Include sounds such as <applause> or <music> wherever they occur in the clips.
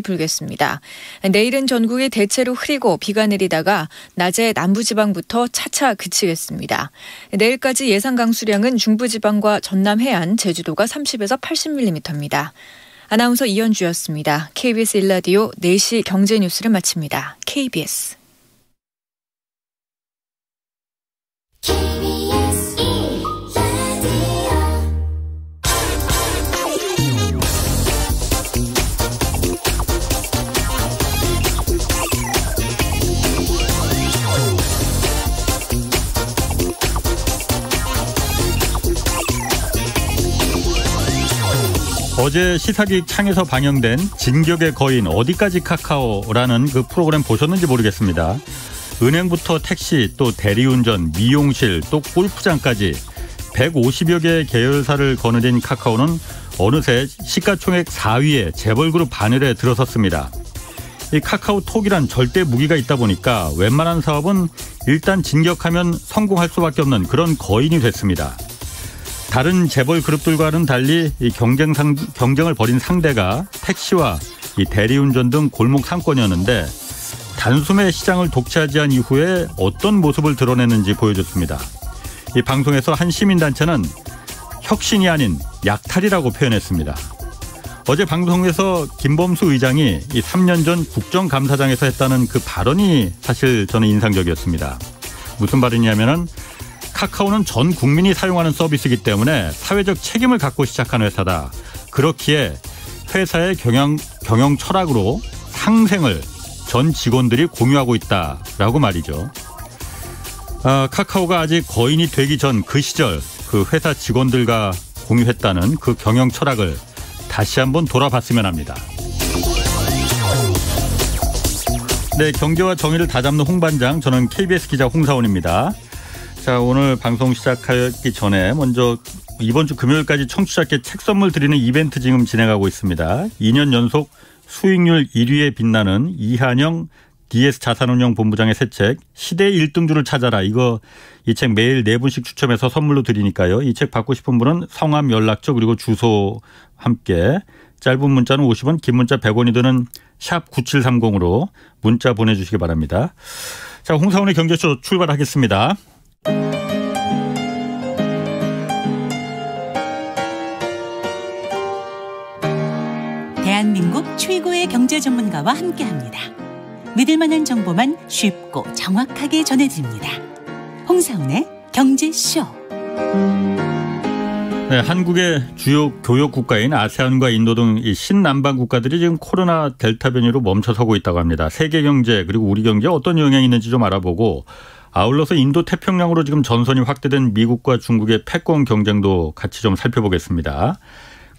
불겠습니다. 내일은 전국이 대체로 흐리고 비가 내리다가 낮에 남부지방부터 차차 그치겠습니다. 내일까지 예상 강수량은 중부지방과 전남 해안, 제주도가 30에서 80mm입니다. 아나운서 이현주였습니다. KBS 일라디오 4시 경제 뉴스를 마칩니다. KBS. 어제 시사기획 창에서 방영된 진격의 거인 어디까지 카카오라는 그 프로그램 보셨는지 모르겠습니다. 은행부터 택시 또 대리운전 미용실 또 골프장까지 150여 개의 계열사를 거느린 카카오는 어느새 시가총액 4위에 재벌 그룹 바늘에 들어섰습니다. 이 카카오톡이란 절대 무기가 있다 보니까 웬만한 사업은 일단 진격하면 성공할 수밖에 없는 그런 거인이 됐습니다. 다른 재벌 그룹들과는 달리 이 경쟁 상, 경쟁을 벌인 상대가 택시와 이 대리운전 등 골목 상권이었는데 단숨에 시장을 독차지한 이후에 어떤 모습을 드러내는지 보여줬습니다. 이 방송에서 한 시민단체는 혁신이 아닌 약탈이라고 표현했습니다. 어제 방송에서 김범수 의장이 이 3년 전 국정감사장에서 했다는 그 발언이 사실 저는 인상적이었습니다. 무슨 발언이냐면은 카카오는 전 국민이 사용하는 서비스이기 때문에 사회적 책임을 갖고 시작한 회사다. 그렇기에 회사의 경영, 경영 철학으로 상생을 전 직원들이 공유하고 있다라고 말이죠. 아, 카카오가 아직 거인이 되기 전 그 시절 그 회사 직원들과 공유했다는 그 경영 철학을 다시 한번 돌아봤으면 합니다. 네, 경제와 정의를 다잡는 홍반장, 저는 KBS 기자 홍사원입니다. 자, 오늘 방송 시작하기 전에 먼저 이번 주 금요일까지 청취자께 책 선물 드리는 이벤트 지금 진행하고 있습니다. 2년 연속 수익률 1위에 빛나는 이한영 DS 자산운용 본부장의 새 책 시대 1등주를 찾아라 이거 이 책 매일 4분씩 추첨해서 선물로 드리니까요. 이 책 받고 싶은 분은 성함 연락처 그리고 주소 함께 짧은 문자는 50원 긴 문자 100원이 드는 샵 9730으로 문자 보내주시기 바랍니다. 자 홍사원의 경제쇼 출발하겠습니다. 대한민국 최고의 경제 전문가와 함께합니다. 믿을 만한 정보만 쉽고 정확하게 전해드립니다. 홍사운의 경제쇼. 네, 한국의 주요 교역 국가인 아세안과 인도 등 신남방 국가들이 지금 코로나 델타 변이로 멈춰서고 있다고 합니다. 세계 경제 그리고 우리 경제에 어떤 영향이 있는지 좀 알아보고 아울러서 인도 태평양으로 지금 전선이 확대된 미국과 중국의 패권 경쟁도 같이 좀 살펴보겠습니다.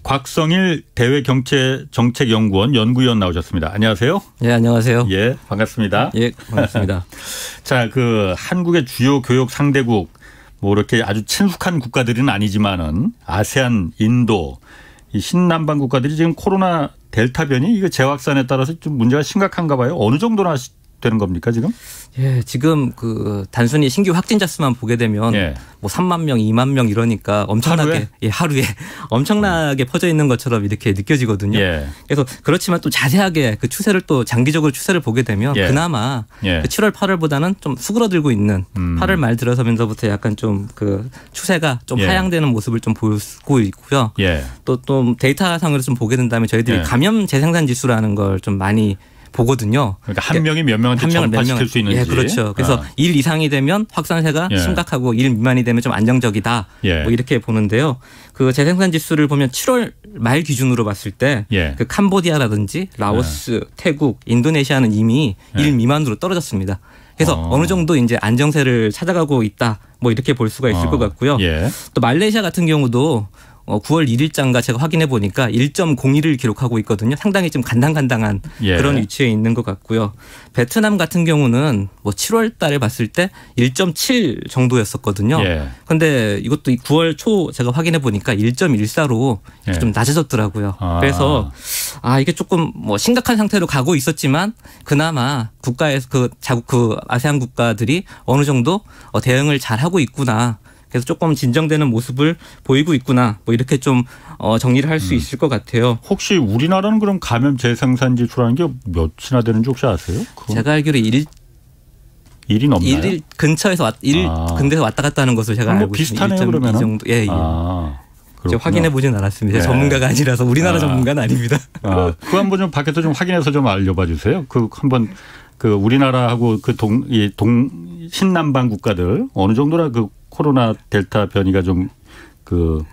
곽성일 대외 경제 정책 연구원 연구위원 나오셨습니다. 안녕하세요. 예, 안녕하세요. 예, 반갑습니다. 예, 반갑습니다. <laughs> 자, 그 한국의 주요 교육 상대국 뭐 이렇게 아주 친숙한 국가들은 아니지만은 아세안, 인도 이 신남방 국가들이 지금 코로나 델타 변이 이거 재확산에 따라서 좀 문제가 심각한가 봐요. 어느 정도나 되는 겁니까 지금? 예, 지금 그 단순히 신규 확진자 수만 보게 되면 예. 뭐 3만 명, 2만 명 이러니까 엄청나게 하루에, 예, 하루에 <laughs> 엄청나게 음. 퍼져 있는 것처럼 이렇게 느껴지거든요. 예. 그래서 그렇지만 또 자세하게 그 추세를 또 장기적으로 추세를 보게 되면 예. 그나마 예. 그 7월 8월보다는 좀 수그러들고 있는 음. 8월 말 들어서면서부터 약간 좀 그 추세가 좀 예. 하향되는 모습을 좀보고 있고요. 또 또 데이터상으로 좀 보게 된다면 저희들이 감염 재생산 지수라는 걸 좀 많이 보거든요. 그러니까 한 그러니까 명이 몇 명한테 한 명을 전파시킬 수 있는지. 예, 그렇죠. 그래서 아. 1 이상이 되면 확산세가 예. 심각하고 1 미만이 되면 좀 안정적이다. 예. 뭐 이렇게 보는데요. 그 재생산 지수를 보면 7월 말 기준으로 봤을 때그 예. 그 캄보디아라든지 라오스, 예. 태국, 인도네시아는 이미 1 예. 미만으로 떨어졌습니다. 그래서 아. 어. 느 정도 이제 안정세를 찾아가고 있다. 뭐 이렇게 볼 수가 있을 어. 것 같고요. 예. 또 말레이시아 같은 경우도 어 9월 1일장과 제가 확인해 보니까 1.01을 기록하고 있거든요. 상당히 좀 간당간당한 예. 그런 위치에 있는 것 같고요. 베트남 같은 경우는 뭐 7월 달에 봤을 때 1.7 정도였었거든요. 예. 근데 이것도 9월 초 제가 확인해 보니까 1.14로 예. 좀 낮아졌더라고요. 아. 그래서 아 이게 조금 뭐 심각한 상태로 가고 있었지만 그나마 국가에서 그 자국 그 아세안 국가들이 어느 정도 어, 대응을 잘 하고 있구나. 그래서 조금 진정되는 모습을 보이고 있구나. 뭐 이렇게 좀 어, 정리를 할수 음. 있을 것 같아요. 혹시 우리나라는 그럼 감염 재생산지수라는 게 몇이나 되는지 혹시 아세요? 그건? 제가 알기로 일 일이 넘나요? 일 근처에서 왔, 일 아. 근에서 왔다 갔다 하는 것을 제가 뭐 알고 있습니다. 비슷하네요 그러면 예, 예. 아. 그렇 확인해 보진 않았습니다. 네. 전문가가 아니라서 우리나라 아. 전문가는 아닙니다. 아, 그 한 번 좀 밖에서 좀 확인해서 좀 알려봐 주세요. 그 한번 그 우리나라하고 그 동 이 동 신남방 국가들 어느 정도나 그 코로나 델타 변이가 좀 그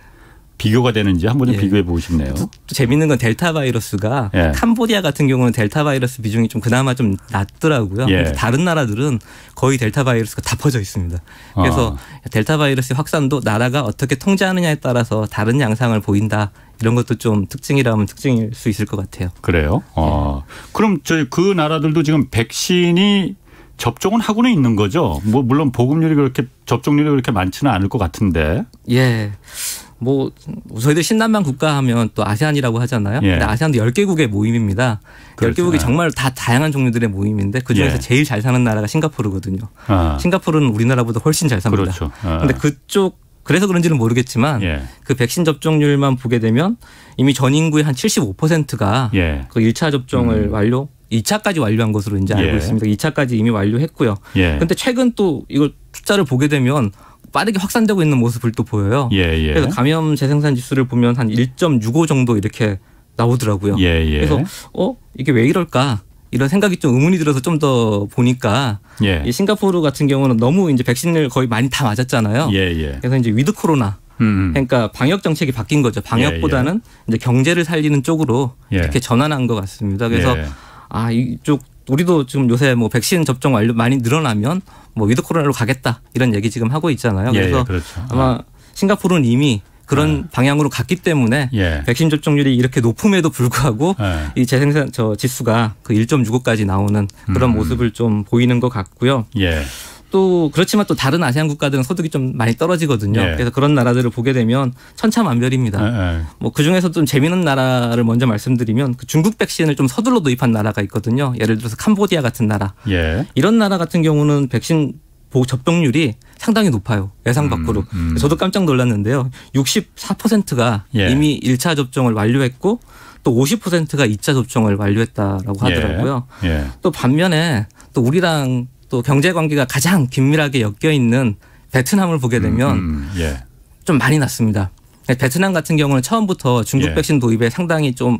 비교가 되는지 한번 좀 예. 비교해 보고 싶네요. 또, 또 재밌는 건 델타 바이러스가 예. 캄보디아 같은 경우는 델타 바이러스 비중이 좀 그나마 좀 낮더라고요. 예. 다른 나라들은 거의 델타 바이러스가 다 퍼져 있습니다. 아. 그래서 아. 델타 바이러스 확산도 나라가 어떻게 통제하느냐에 따라서 다른 양상을 보인다. 이런 것도 좀 특징이라면 특징일 수 있을 것 같아요. 그래요? 아. 그럼 저희 그 나라들도 지금 백신이 접종은 하고는 있는 거죠. 뭐 물론 보급률이 그렇게 접종률이 그렇게 많지는 않을 것 같은데. 예. 뭐 저희들 신남만 국가 하면 또 아세안이라고 하잖아요. 예. 근데 아세안도 열개국의 모임입니다. 열개국이 그렇죠. 예. 정말 다 다양한 종류들의 모임인데 그중에서 예. 제일 잘 사는 나라가 싱가포르거든요. 아. 싱가포르는 우리나라보다 훨씬 잘 삽니다. 그렇죠. 아. 근데 그쪽 그래서 그런지는 모르겠지만 예. 그 백신 접종률만 보게 되면 이미 전 인구의 한 75%가 예. 그 1차 접종을 음. 완료 2차까지 완료한 것으로 이제 알고 예. 있습니다. 2차까지 이미 완료했고요. 그런데 예. 최근 또 이걸 숫자를 보게 되면 빠르게 확산되고 있는 모습을 또 보여요. 예예. 예. 그래서 감염 재생산 지수를 보면 한 1.65 정도 이렇게 나오더라고요. 예예. 예. 그래서 어 이게 왜 이럴까? 이런 생각이 좀 의문이 들어서 좀 더 보니까 예. 이 싱가포르 같은 경우는 너무 이제 백신을 거의 많이 다 맞았잖아요. 예예. 그래서 이제 위드 코로나 음, 음. 그러니까 방역 정책이 바뀐 거죠. 방역보다는 이제 경제를 살리는 쪽으로 이렇게 전환한 것 같습니다. 그래서 아 이쪽 우리도 지금 요새 뭐 백신 접종 완료 많이 늘어나면 뭐 위드 코로나로 가겠다 이런 얘기 지금 하고 있잖아요. 예, 예, 그래서 예, 그렇죠. 아마 아. 싱가포르는 이미 그런 예. 방향으로 갔기 때문에 예. 백신 접종률이 이렇게 높음에도 불구하고 아. 이 재생산 저 지수가 그 1.65까지 나오는 그런 음, 음. 모습을 좀 보이는 것 같고요. 예. 또 그렇지만 또 다른 아시안 국가들은 소득이 좀 많이 떨어지거든요. 예. 그래서 그런 나라들을 보게 되면 천차만별입니다. 예, 예. 뭐그 중에서 좀 재미있는 나라를 먼저 말씀드리면 그 중국 백신을 좀 서둘러 도입한 나라가 있거든요. 예를 들어서 캄보디아 같은 나라. 예. 이런 나라 같은 경우는 백신 보 접종률이 상당히 높아요. 예상 음, 밖으로. 음, 음. 저도 깜짝 놀랐는데요. 64%가 예. 이미 일차 접종을 완료했고 또 50%가 이차 접종을 완료했다라고 하더라고요. 또 반면에 또 우리랑 또 경제 관계가 가장 긴밀하게 엮여 있는 베트남을 보게 되면 음, 음, 예. 좀 많이 났습니다. 베트남 같은 경우는 처음부터 중국 예. 백신 도입에 상당히 좀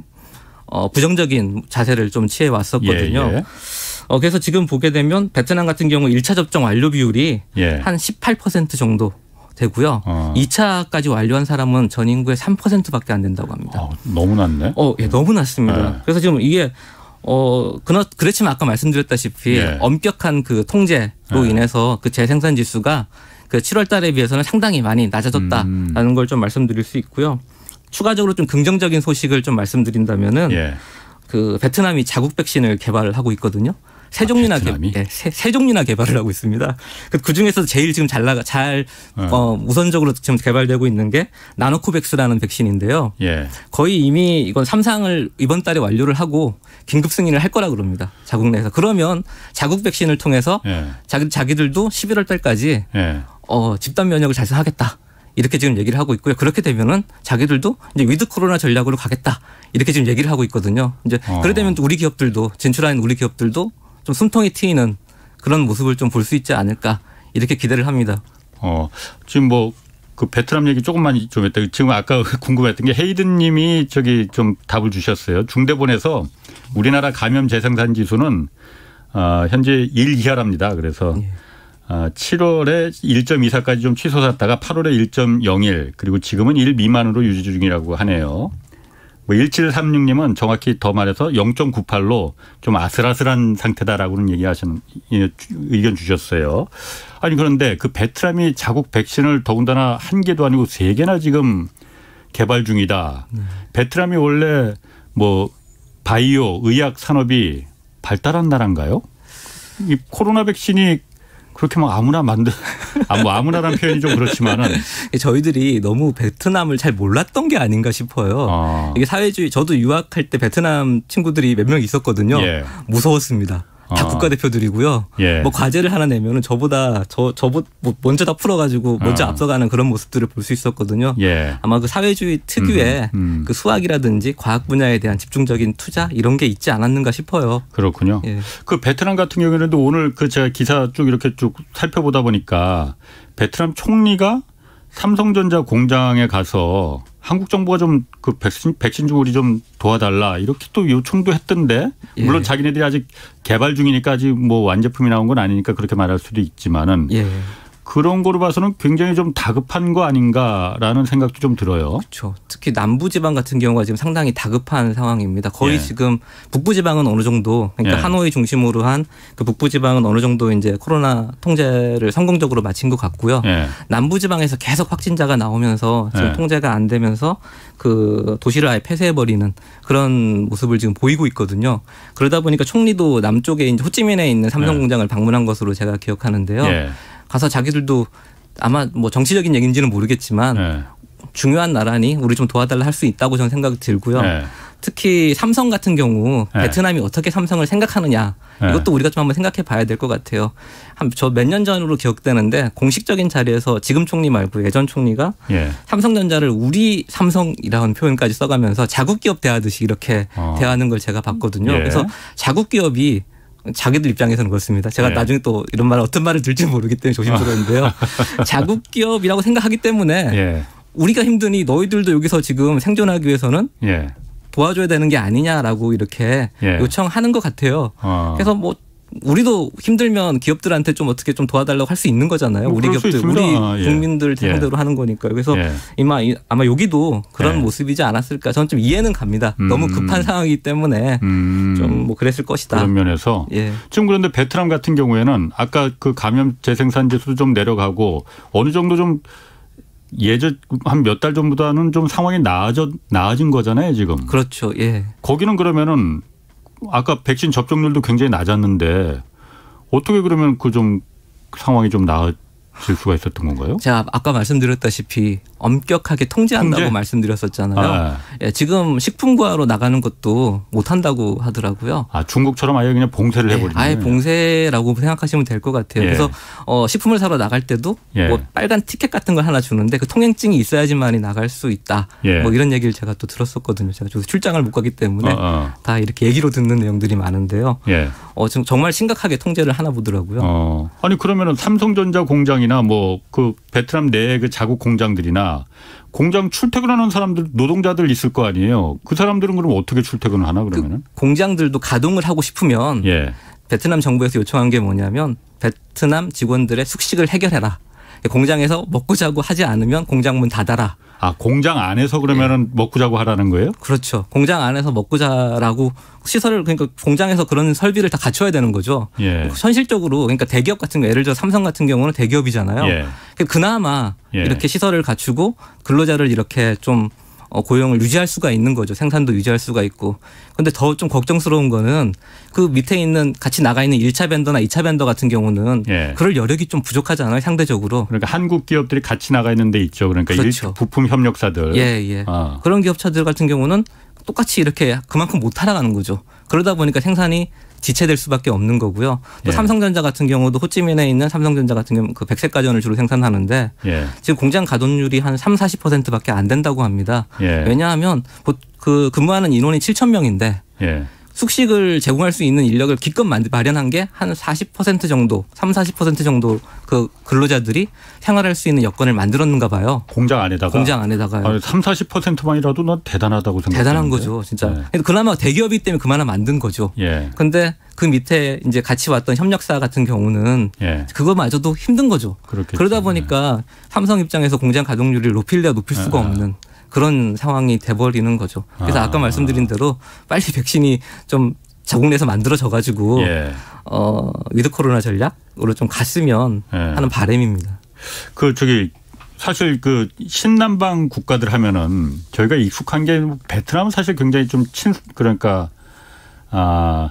어, 부정적인 자세를 좀 취해 왔었거든요. 예, 예. 어, 그래서 지금 보게 되면 베트남 같은 경우 1차 접종 완료 비율이 예. 한18% 정도 되고요. 어. 2차까지 완료한 사람은 전 인구의 3%밖에 안 된다고 합니다. 어, 너무 낮네. 어, 예, 너무 낮습니다. 네. 예. 그래서 지금 이게 어, 그렇, 그렇지만 아까 말씀드렸다시피 예. 엄격한 그 통제로 예. 인해서 그 재생산 지수가 그 7월 달에 비해서는 상당히 많이 낮아졌다라는 음. 걸좀 말씀드릴 수 있고요. 추가적으로 좀 긍정적인 소식을 좀 말씀드린다면은 예. 그 베트남이 자국 백신을 개발을 하고 있거든요. 세 종류나 개, 네, 세, 세, 종류나 개발을 하고 있습니다. 그, 그 중에서 제일 지금 잘 나가 잘 네. 어, 우선적으로 지금 개발되고 있는 게 나노코백스라는 백신인데요. 예. 거의 이미 이건 삼상을 이번 달에 완료를 하고 긴급 승인을 할 거라 그럽니다. 자국 내에서 그러면 자국 백신을 통해서 예. 자기 자기들도 11월 달까지 예. 어, 집단 면역을 달성하겠다. 이렇게 지금 얘기를 하고 있고요. 그렇게 되면은 자기들도 이제 위드 코로나 전략으로 가겠다. 이렇게 지금 얘기를 하고 있거든요. 이제 어. 그래 되면 우리 기업들도 진출하는 우리 기업들도 좀 숨통이 트이는 그런 모습을 좀 볼 수 있지 않을까 이렇게 기대를 합니다. 어, 지금 뭐 그 베트남 얘기 조금만 좀 했다. 지금 아까 <laughs> 궁금했던 게 헤이든 님이 저기 좀 답을 주셨어요. 중대본에서 우리나라 감염 재생산 지수는 어, 현재 1 이하랍니다. 그래서 예. 어, 7월에 1.24까지 좀 치솟았다가 8월에 1.01 그리고 지금은 1 미만으로 유지 중이라고 하네요. 뭐 1736님은 정확히 더 말해서 0.98로 좀 아슬아슬한 상태다라고는 얘기하시는 의견 주셨어요. 아니 그런데 그 베트남이 자국 백신을 더군다나 한 개도 아니고 세 개나 지금 개발 중이다. 네. 베트남이 원래 뭐 바이오 의학 산업이 발달한 나라인가요? 이 코로나 백신이 그렇게 막 아무나 만든 <laughs> 아무 뭐 아무나란 표현이 좀 그렇지만은 저희들이 너무 베트남을 잘 몰랐던 게 아닌가 싶어요. 아. 이게 사회주의 저도 유학할 때 베트남 친구들이 몇 명 있었거든요. 예. 무서웠습니다. 다 어. 국가대표들이고요. 예. 뭐 과제를 하나 내면은 저보다 저 저보 뭐 먼저 다 풀어가지고 먼저 어. 앞서가는 그런 모습들을 볼 수 있었거든요. 예. 아마 그 사회주의 특유의 음, 음. 음. 그 수학이라든지 과학 분야에 대한 집중적인 투자 이런 게 있지 않았는가 싶어요. 그렇군요. 예. 그 베트남 같은 경우에도 는 오늘 그 제가 기사 쭉 이렇게 쭉 살펴보다 보니까 베트남 총리가 삼성전자 공장에 가서 한국 정부가 좀 그 백신 백신 주물이 좀 도와달라 이렇게 또 요청도 했던데 예. 물론 예. 자기네들이 아직 개발 중이니까 아직 뭐 완제품이 나온 건 아니니까 그렇게 말할 수도 있지만은 예. 그런 거로 봐서는 굉장히 좀 다급한 거 아닌가라는 생각도 좀 들어요. 그렇죠. 특히 남부 지방 같은 경우가 지금 상당히 다급한 상황입니다. 거의 예. 지금 북부 지방은 어느 정도 그러니까 예. 하노이 중심으로 한 그 북부 지방은 어느 정도 이제 코로나 통제를 성공적으로 마친 것 같고요. 예. 남부 지방에서 계속 확진자가 나오면서 지금 예. 통제가 안 되면서 그 도시를 아예 폐쇄해 버리는 그런 모습을 지금 보이고 있거든요. 그러다 보니까 총리도 남쪽에 이제 호찌민에 있는 삼성 공장을 예. 방문한 것으로 제가 기억하는데요. 예. 가서 자기들도 아마 뭐 정치적인 얘기인지는 모르겠지만 네. 중요한 나라니 우리 좀 도와달라 할 수 있다고 저는 생각이 들고요. 네. 특히 삼성 같은 경우 네. 베트남이 어떻게 삼성을 생각하느냐 네. 이것도 우리가 좀 한번 생각해 봐야 될 것 같아요. 한 저 몇 년 전으로 기억되는데 공식적인 자리에서 지금 총리 말고 예전 총리가 예. 삼성전자를 우리 삼성이라는 표현까지 써가면서 자국 기업 대하듯이 이렇게 어. 대하는 걸 제가 봤거든요. 예. 그래서 자국 기업이 자기들 입장에서는 그렇습니다. 제가 네. 나중에 또 이런 말 어떤 말을 들지 모르기 때문에 조심스러운데요. <laughs> 자국 기업이라고 생각하기 때문에 예. 우리가 힘드니 너희들도 여기서 지금 생존하기 위해서는 예. 도와줘야 되는 게 아니냐라고 이렇게 예. 요청하는 것 같아요. 어. 그래서 뭐 우리도 힘들면 기업들한테 좀 어떻게 좀 도와달라고 할 수 있는 거잖아요. 뭐 우리 기업들, 우리 아, 예. 국민들 예. 상대로 예. 하는 거니까. 그래서 예. 이마 아마 여기도 그런 예. 모습이지 않았을까. 저는 좀 이해는 갑니다. 음. 너무 급한 상황이기 때문에 음. 좀뭐 그랬을 것이다. 그런 면에서 예. 지금 그런데 베트남 같은 경우에는 아까 그 감염 재생산지수도 좀 내려가고 어느 정도 좀 예전 한 몇 달 전보다는 좀 상황이 나아져 나아진 거잖아요 지금. 그렇죠. 예. 거기는 그러면은 아까 백신 접종률도 굉장히 낮았는데 어떻게 그러면 그 좀 상황이 좀 나아질 수가 있었던 건가요? 제 아까 말씀드렸다시피 엄격하게 통제한다고 통제? 말씀드렸었잖아요. 아. 네. 예, 지금 식품과로 나가는 것도 못한다고 하더라고요. 아 중국처럼 아예 그냥 봉쇄를 예, 해버리는. 예, 아예 봉쇄라고 생각하시면 될 것 같아요. 예. 그래서 어, 식품을 사러 나갈 때도 예. 뭐 빨간 티켓 같은 걸 하나 주는데 그 통행증이 있어야지만이 나갈 수 있다. 예. 뭐 이런 얘기를 제가 또 들었었거든요. 제가 출장을 못 가기 때문에 어, 어. 다 이렇게 얘기로 듣는 내용들이 많은데요. 어, 지금 정말 심각하게 통제를 하나 보더라고요. 어. 아니 그러면 삼성전자 공장이나 뭐그 베트남 내에 그 자국 공장들이나 공장 출퇴근하는 사람들 노동자들 있을 거 아니에요. 그 사람들은 그럼 어떻게 출퇴근을 하나 그 그러면은? 그 공장들도 가동을 하고 싶으면 예. 베트남 정부에서 요청한 게 뭐냐면 베트남 직원들의 숙식을 해결해라. 공장에서 먹고 자고 하지 않으면 공장 문 닫아라. 아 공장 안에서 그러면은 네. 먹고 자고 하라는 거예요? 그렇죠. 공장 안에서 먹고 자라고 시설을 그러니까 공장에서 그런 설비를 다 갖춰야 되는 거죠. 예. 현실적으로 그러니까 대기업 같은 거 예를 들어 삼성 같은 경우는 대기업이잖아요. 예. 그 그나마 예. 이렇게 시설을 갖추고 근로자를 이렇게 좀 어, 고용을 유지할 수가 있는 거죠. 생산도 유지할 수가 있고. 근데 더 좀 걱정스러운 거는 그 밑에 있는 같이 나가 있는 1차 벤더나 2차 벤더 같은 경우는 예. 그럴 여력이 좀 부족하지 않아요? 상대적으로. 그러니까 한국 기업들이 같이 나가 있는 데 있죠. 그러니까 그렇죠. 부품 협력사들. 예, 예. 아. 그런 기업차들 같은 경우는 똑같이 이렇게 그만큼 못 따라가는 거죠. 그러다 보니까 생산이 지체될 수밖에 없는 거고요. 또 예. 삼성전자 같은 경우도 호찌민에 있는 삼성전자 같은 경우 그 백색 가전을 주로 생산하는데 예. 지금 공장 가동률이 한 3, 40%밖에 안 된다고 합니다. 예. 왜냐하면 그 근무하는 인원이 7천 명인데 예. 숙식을 제공할 수 있는 인력을 기껏 마련한 게 한 40% 정도, 3, 40% 정도 그 근로자들이 생활할 수 있는 여건을 만들었는가 봐요. 공장 안에다가 공장 안에다가 아, 3, 40%만이라도 난 대단하다고 생각. 대단한 거죠, 진짜. 네. 그나마 대기업이기 때문에 그만한 만든 거죠. 예. 근데 그 밑에 이제 같이 왔던 협력사 같은 경우는 예. 그거마저도 힘든 거죠. 그렇겠죠. 그러다 보니까 네. 삼성 입장에서 공장 가동률을 높일래야 높일 수가 아, 아. 없는 그런 상황이 돼버리는 거죠. 그래서 아. 까 말씀드린 대로 빨리 백신이 좀 자국 내에서 만들어져 가지고 예. 어 위드 코로나 전략으로 좀 갔으면 예. 하는 바램입니다. 그 저기 사실 그 신남방 국가들 하면은 저희가 익숙한 게베트남 사실 굉장히 좀 친 그러니까 아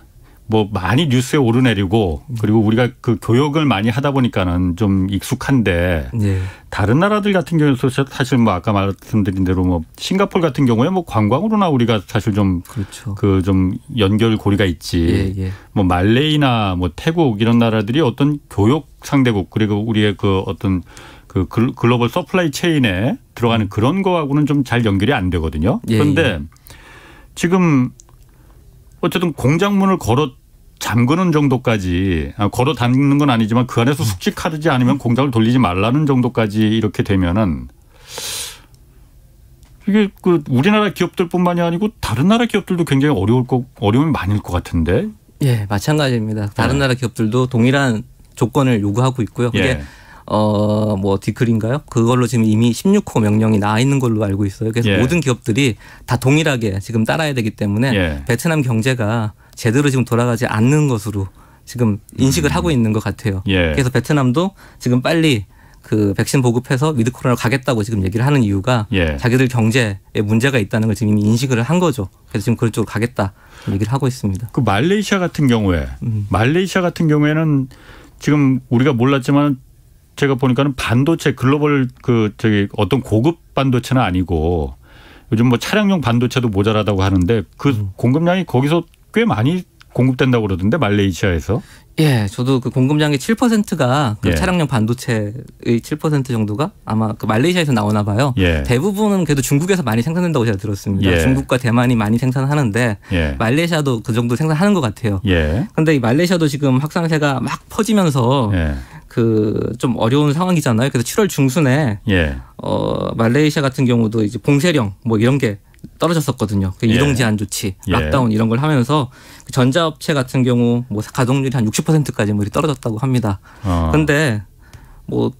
뭐 많이 뉴스에 오르내리고 그리고 우리가 그 교역을 많이 하다 보니까는 좀 익숙한데 네. 다른 나라들 같은 경우에서 사실 뭐 아까 말씀드린 대로 뭐 싱가폴 같은 경우에 뭐 관광으로나 우리가 사실 좀 그좀 그렇죠. 그 연결 고리가 있지 예, 예. 뭐 말레이나 뭐 태국 이런 나라들이 어떤 교역 상대국 그리고 우리의 그 어떤 그 글로벌 서플라이 체인에 들어가는 음. 그런 거하고는 좀 잘 연결이 안 되거든요. 예, 그런데 예, 지금 어쨌든 공장문을 걸어 잠그는 정도까지 아, 걸어 닫는 건 아니지만 그 안에서 음. 숙직하지 않으면 공장을 돌리지 말라는 정도까지 이렇게 되면은 이게 그 우리나라 기업들뿐만이 아니고 다른 나라 기업들도 굉장히 어려울 거 어려움이 많을 것 같은데. 예, 마찬가지입니다. 다른 네. 나라 기업들도 동일한 조건을 요구하고 있고요. 그게 예. 어뭐 디클인가요? 그걸로 지금 이미 16호 명령이 나 있는 걸로 알고 있어요. 그래서 예. 모든 기업들이 다 동일하게 지금 따라야 되기 때문에 예. 베트남 경제가 제대로 지금 돌아가지 않는 것으로 지금 인식을 음. 하고 있는 것 같아요. 예. 그래서 베트남도 지금 빨리 그 백신 보급해서 위드 코로나로 가겠다고 지금 얘기를 하는 이유가 예. 자기들 경제에 문제가 있다는 걸 지금 이미 인식을 한 거죠. 그래서 지금 그런 쪽으로 가겠다 얘기를 하고 있습니다. 그 말레이시아 같은 경우에 음. 말레이시아 같은 경우에는 지금 우리가 몰랐지만 제가 보니까는 반도체 글로벌 그 저기 어떤 고급 반도체는 아니고 요즘 뭐 차량용 반도체도 모자라다고 하는데 그 음. 공급량이 거기서 꽤 많이 공급된다고 그러던데 말레이시아에서. 예, 저도 그 공급량의 7%가 그 예. 차량용 반도체의 7% 정도가 아마 그 말레이시아에서 나오나 봐요. 예. 대부분은 그래도 중국에서 많이 생산된다고 제가 들었습니다. 예. 중국과 대만이 많이 생산하는데 예. 말레이시아도 그 정도 생산하는 것 같아요. 그런데 예. 이 말레이시아도 지금 확산세가 막 퍼지면서 예. 그좀 어려운 상황이잖아요. 그래서 7월 중순에 예. 어 말레이시아 같은 경우도 이제 봉쇄령 뭐 이런 게 떨어졌었거든요. 그 예. 이동 제한 조치, 예. 락다운 이런 걸 하면서 그 전자업체 같은 경우 뭐 가동률이 한 60%까지 뭐 떨어졌다고 합니다. 그런데 어. 뭐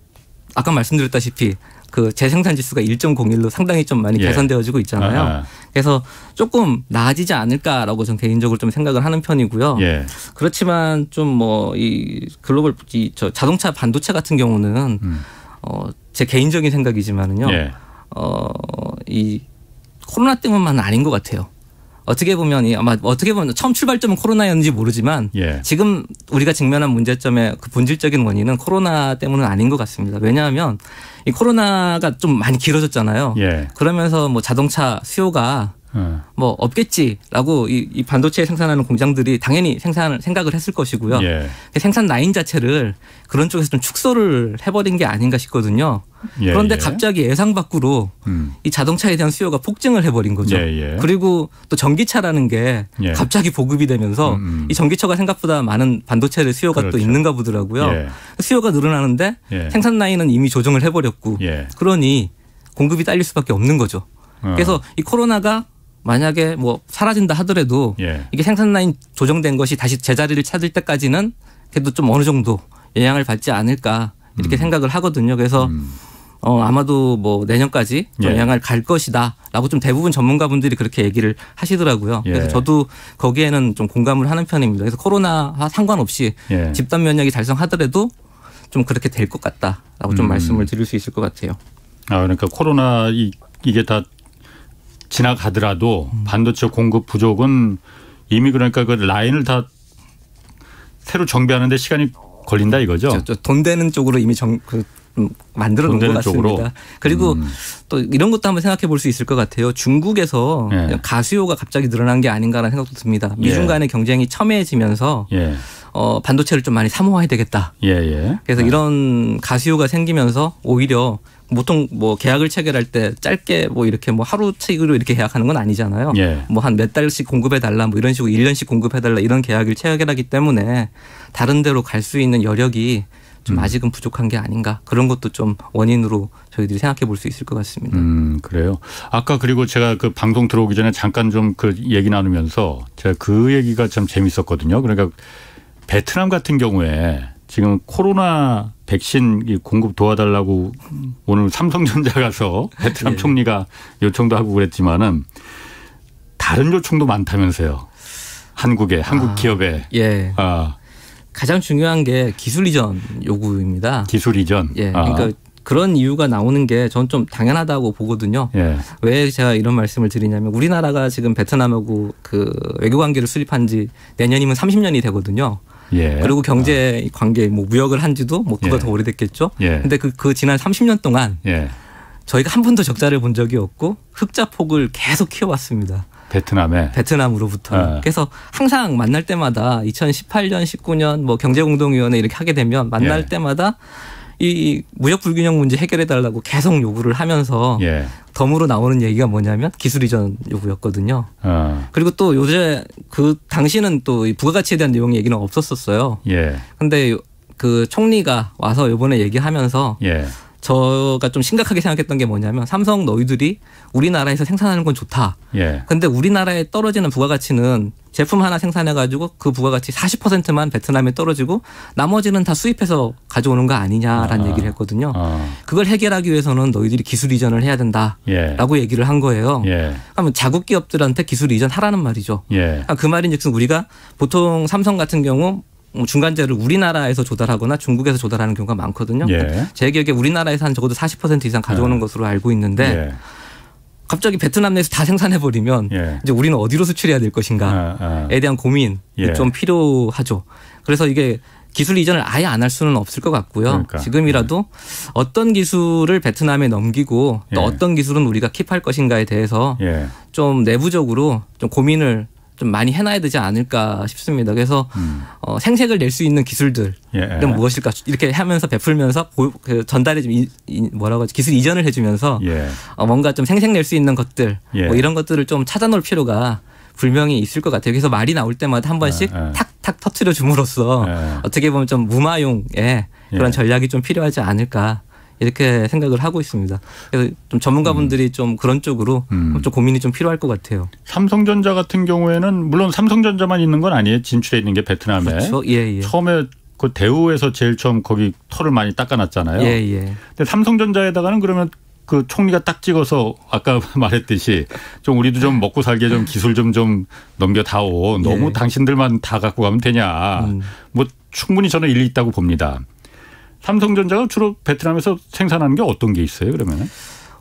아까 말씀드렸다시피 그 재생산 지수가 1.01로 상당히 좀 많이 예. 개선되어지고 있잖아요. 아하. 그래서 조금 나아지지 않을까라고 저는 개인적으로 좀 생각을 하는 편이고요. 예. 그렇지만 좀 뭐 이 글로벌 이저 자동차 반도체 같은 경우는 음. 어제 개인적인 생각이지만은요. 예. 어이 코로나 때문만은 아닌 것 같아요. 어떻게 보면 이 아마 어떻게 보면 처음 출발점은 코로나였는지 모르지만 예. 지금 우리가 직면한 문제점의 그 본질적인 원인은 코로나 때문은 아닌 것 같습니다. 왜냐하면 이 코로나가 좀 많이 길어졌잖아요. 예. 그러면서 뭐 자동차 수요가 음. 뭐 없겠지라고 이, 이, 반도체 생산하는 공장들이 당연히 생산 생각을 했을 것이고요. 예. 그 생산 라인 자체를 그런 쪽에서 좀 축소를 해버린 게 아닌가 싶거든요. 예, 그런데 예. 갑자기 예상 밖으로 음. 이 자동차에 대한 수요가 폭증을 해버린 거죠. 예, 예. 그리고 또 전기차라는 게 예. 갑자기 보급이 되면서 음, 음, 이 전기차가 생각보다 많은 반도체를 수요가 그렇죠. 또 있는가 보더라고요. 그 수요가 늘어나는데 생산 라인은 이미 조정을 해버렸고 그러니 공급이 딸릴 수밖에 없는 거죠. 어. 그래서 어. 이 코로나가 만약에 뭐 사라진다 하더라도 예. 이게 생산 라인 조정된 것이 다시 제자리를 찾을 때까지는 그래도 좀 어느 정도 영향을 받지 않을까 이렇게 음. 생각을 하거든요. 그래서 음. 어, 아마도 뭐 내년까지 예. 영향을 갈 것이다라고 좀 대부분 전문가분들이 그렇게 얘기를 하시더라고요. 예. 그래서 저도 거기에는 좀 공감을 하는 편입니다. 그래서 코로나와 상관없이 예. 집단 면역이 달성하더라도 좀 그렇게 될 것 같다라고 음. 좀 말씀을 드릴 수 있을 것 같아요. 아 그러니까 코로나 이, 이게 다 지나가더라도 반도체 공급 부족은 이미 그러니까 그 라인을 다 새로 정비하는데 시간이 걸린다 이거죠. 그렇돈 되는 쪽으로 이미 정, 그, 만들어 놓은 것 같습니다. 쪽으로. 그리고 음. 또 이런 것도 한번 생각해 볼 수 있을 것 같아요. 중국에서 예. 가수요가 갑자기 늘어난 게 아닌가라는 생각도 듭니다. 예. 미중 간의 경쟁이 첨예해지면서 예. 어, 반도체를 좀 많이 사모해야 되겠다. 예예. 예. 그래서 예. 이런 가수요가 생기면서 오히려 보통 뭐 계약을 체결할 때 짧게 뭐 이렇게 뭐 하루치기로 이렇게 계약하는 건 아니잖아요. 예. 뭐한 몇 달씩 공급해 달라 뭐 이런 식으로 1년씩 공급해 달라 이런 계약을 체결하기 때문에 다른 데로 갈 수 있는 여력이 좀 음. 아직은 부족한 게 아닌가 그런 것도 좀 원인으로 저희들이 생각해 볼 수 있을 것 같습니다. 음 그래요. 아까 그리고 제가 그 방송 들어오기 전에 잠깐 좀 그 얘기 나누면서 제가 그 얘기가 참 재밌었거든요. 그러니까 베트남 같은 경우에 지금 코로나 백신 공급 도와달라고 오늘 삼성전자 가서 <laughs> 베트남 예. 총리가 요청도 하고 그랬지만은 다른 요청도 많다면서요. 한국에 한국 아, 기업에. 예. 아. 가장 중요한 게 기술 이전 요구입니다. 기술 이전. 예. 아. 그러니까 아. 그런 이유가 나오는 게 저는 좀 당연하다고 보거든요. 예. 왜 제가 이런 말씀을 드리냐면 우리나라가 지금 베트남하고 그 외교 관계를 수립한 지 내년이면 30년이 되거든요. 예. 그리고 경제 관계 뭐 무역을 한지도 뭐 그거 예. 더 오래됐겠죠. 그런데 예. 그, 그 지난 30년 동안 예. 저희가 한 번도 적자를 본 적이 없고 흑자 폭을 계속 키워왔습니다. 베트남에 베트남으로부터 예. 그래서 항상 만날 때마다 2018년 19년 뭐 경제공동위원회 이렇게 하게 되면 만날 예. 때마다 이 무역 불균형 문제 해결해 달라고 계속 요구를 하면서 예. 덤으로 나오는 얘기가 뭐냐면 기술 이전 요구였거든요. 어. 그리고 또 요새 그 당시는 또 부가가치에 대한 내용 얘기는 없었었어요. 예. 근데 그 총리가 와서 요번에 얘기하면서 예. 저가 좀 심각하게 생각했던 게 뭐냐면 삼성 너희들이 우리나라에서 생산하는 건 좋다. 예. 근데 우리나라에 떨어지는 부가가치는 제품 하나 생산해 가지고 그 부가가치 40%만 베트남에 떨어지고 나머지는 다 수입해서 가져오는 거 아니냐라는 아. 얘기를 했거든요. 아. 그걸 해결하기 위해서는 너희들이 기술 이전을 해야 된다라고 예. 얘기를 한 거예요. 예. 그러면 자국 기업들한테 기술 이전하라는 말이죠. 예. 그러니까 그 말인즉슨 우리가 보통 삼성 같은 경우 뭐 중간재를 우리나라에서 조달하거나 중국에서 조달하는 경우가 많거든요. 예. 제 기억에 우리나라에서 한 적어도 40% 이상 가져오는 예. 것으로 알고 있는데 예. 갑자기 베트남 내에서 다 생산해 버리면 예. 이제 우리는 어디로 수출해야 될 것인가에 아, 아. 대한 고민이 예. 좀 필요하죠. 그래서 이게 기술 이전을 아예 안 할 수는 없을 것 같고요. 그러니까. 지금이라도 예. 어떤 기술을 베트남에 넘기고 또 예. 어떤 기술은 우리가 킵할 것인가에 대해서 예. 좀 내부적으로 좀 고민을 좀 많이 해놔야 되지 않을까 싶습니다. 그래서 음. 어, 생색을 낼 수 있는 기술들은 예. 무엇일까 이렇게 하면서 베풀면서 보, 그 전달해 좀 이, 이, 뭐라고 하지 기술 이전을 해주면서 예. 어, 뭔가 좀 생색 낼 수 있는 것들 예. 뭐 이런 것들을 좀 찾아놓을 필요가 불명이 있을 것 같아요. 그래서 말이 나올 때마다 한 번씩 탁탁 예, 예. 터트려 줌으로써 예. 어떻게 보면 좀 무마용의 그런 전략이 좀 필요하지 않을까 이렇게 생각을 하고 있습니다. 그래서 좀 전문가분들이 음. 좀 그런 쪽으로 음. 좀 고민이 좀 필요할 것 같아요. 삼성전자 같은 경우에는 물론 삼성전자만 있는 건 아니에요. 진출해 있는 게 베트남에. 그렇죠. 예, 예. 처음에 그 대우에서 제일 처음 거기 털을 많이 닦아놨잖아요. 예, 예. 근데 삼성전자에다가는 그러면 그 총리가 딱 찍어서 아까 <laughs> 말했듯이 좀 우리도 좀 먹고 살게 좀 기술 좀 좀 넘겨다오. 너무 예. 당신들만 다 갖고 가면 되냐. 음. 뭐 충분히 저는 일리 있다고 봅니다. 삼성전자가 주로 베트남에서 생산하는 게 어떤 게 있어요? 그러면 은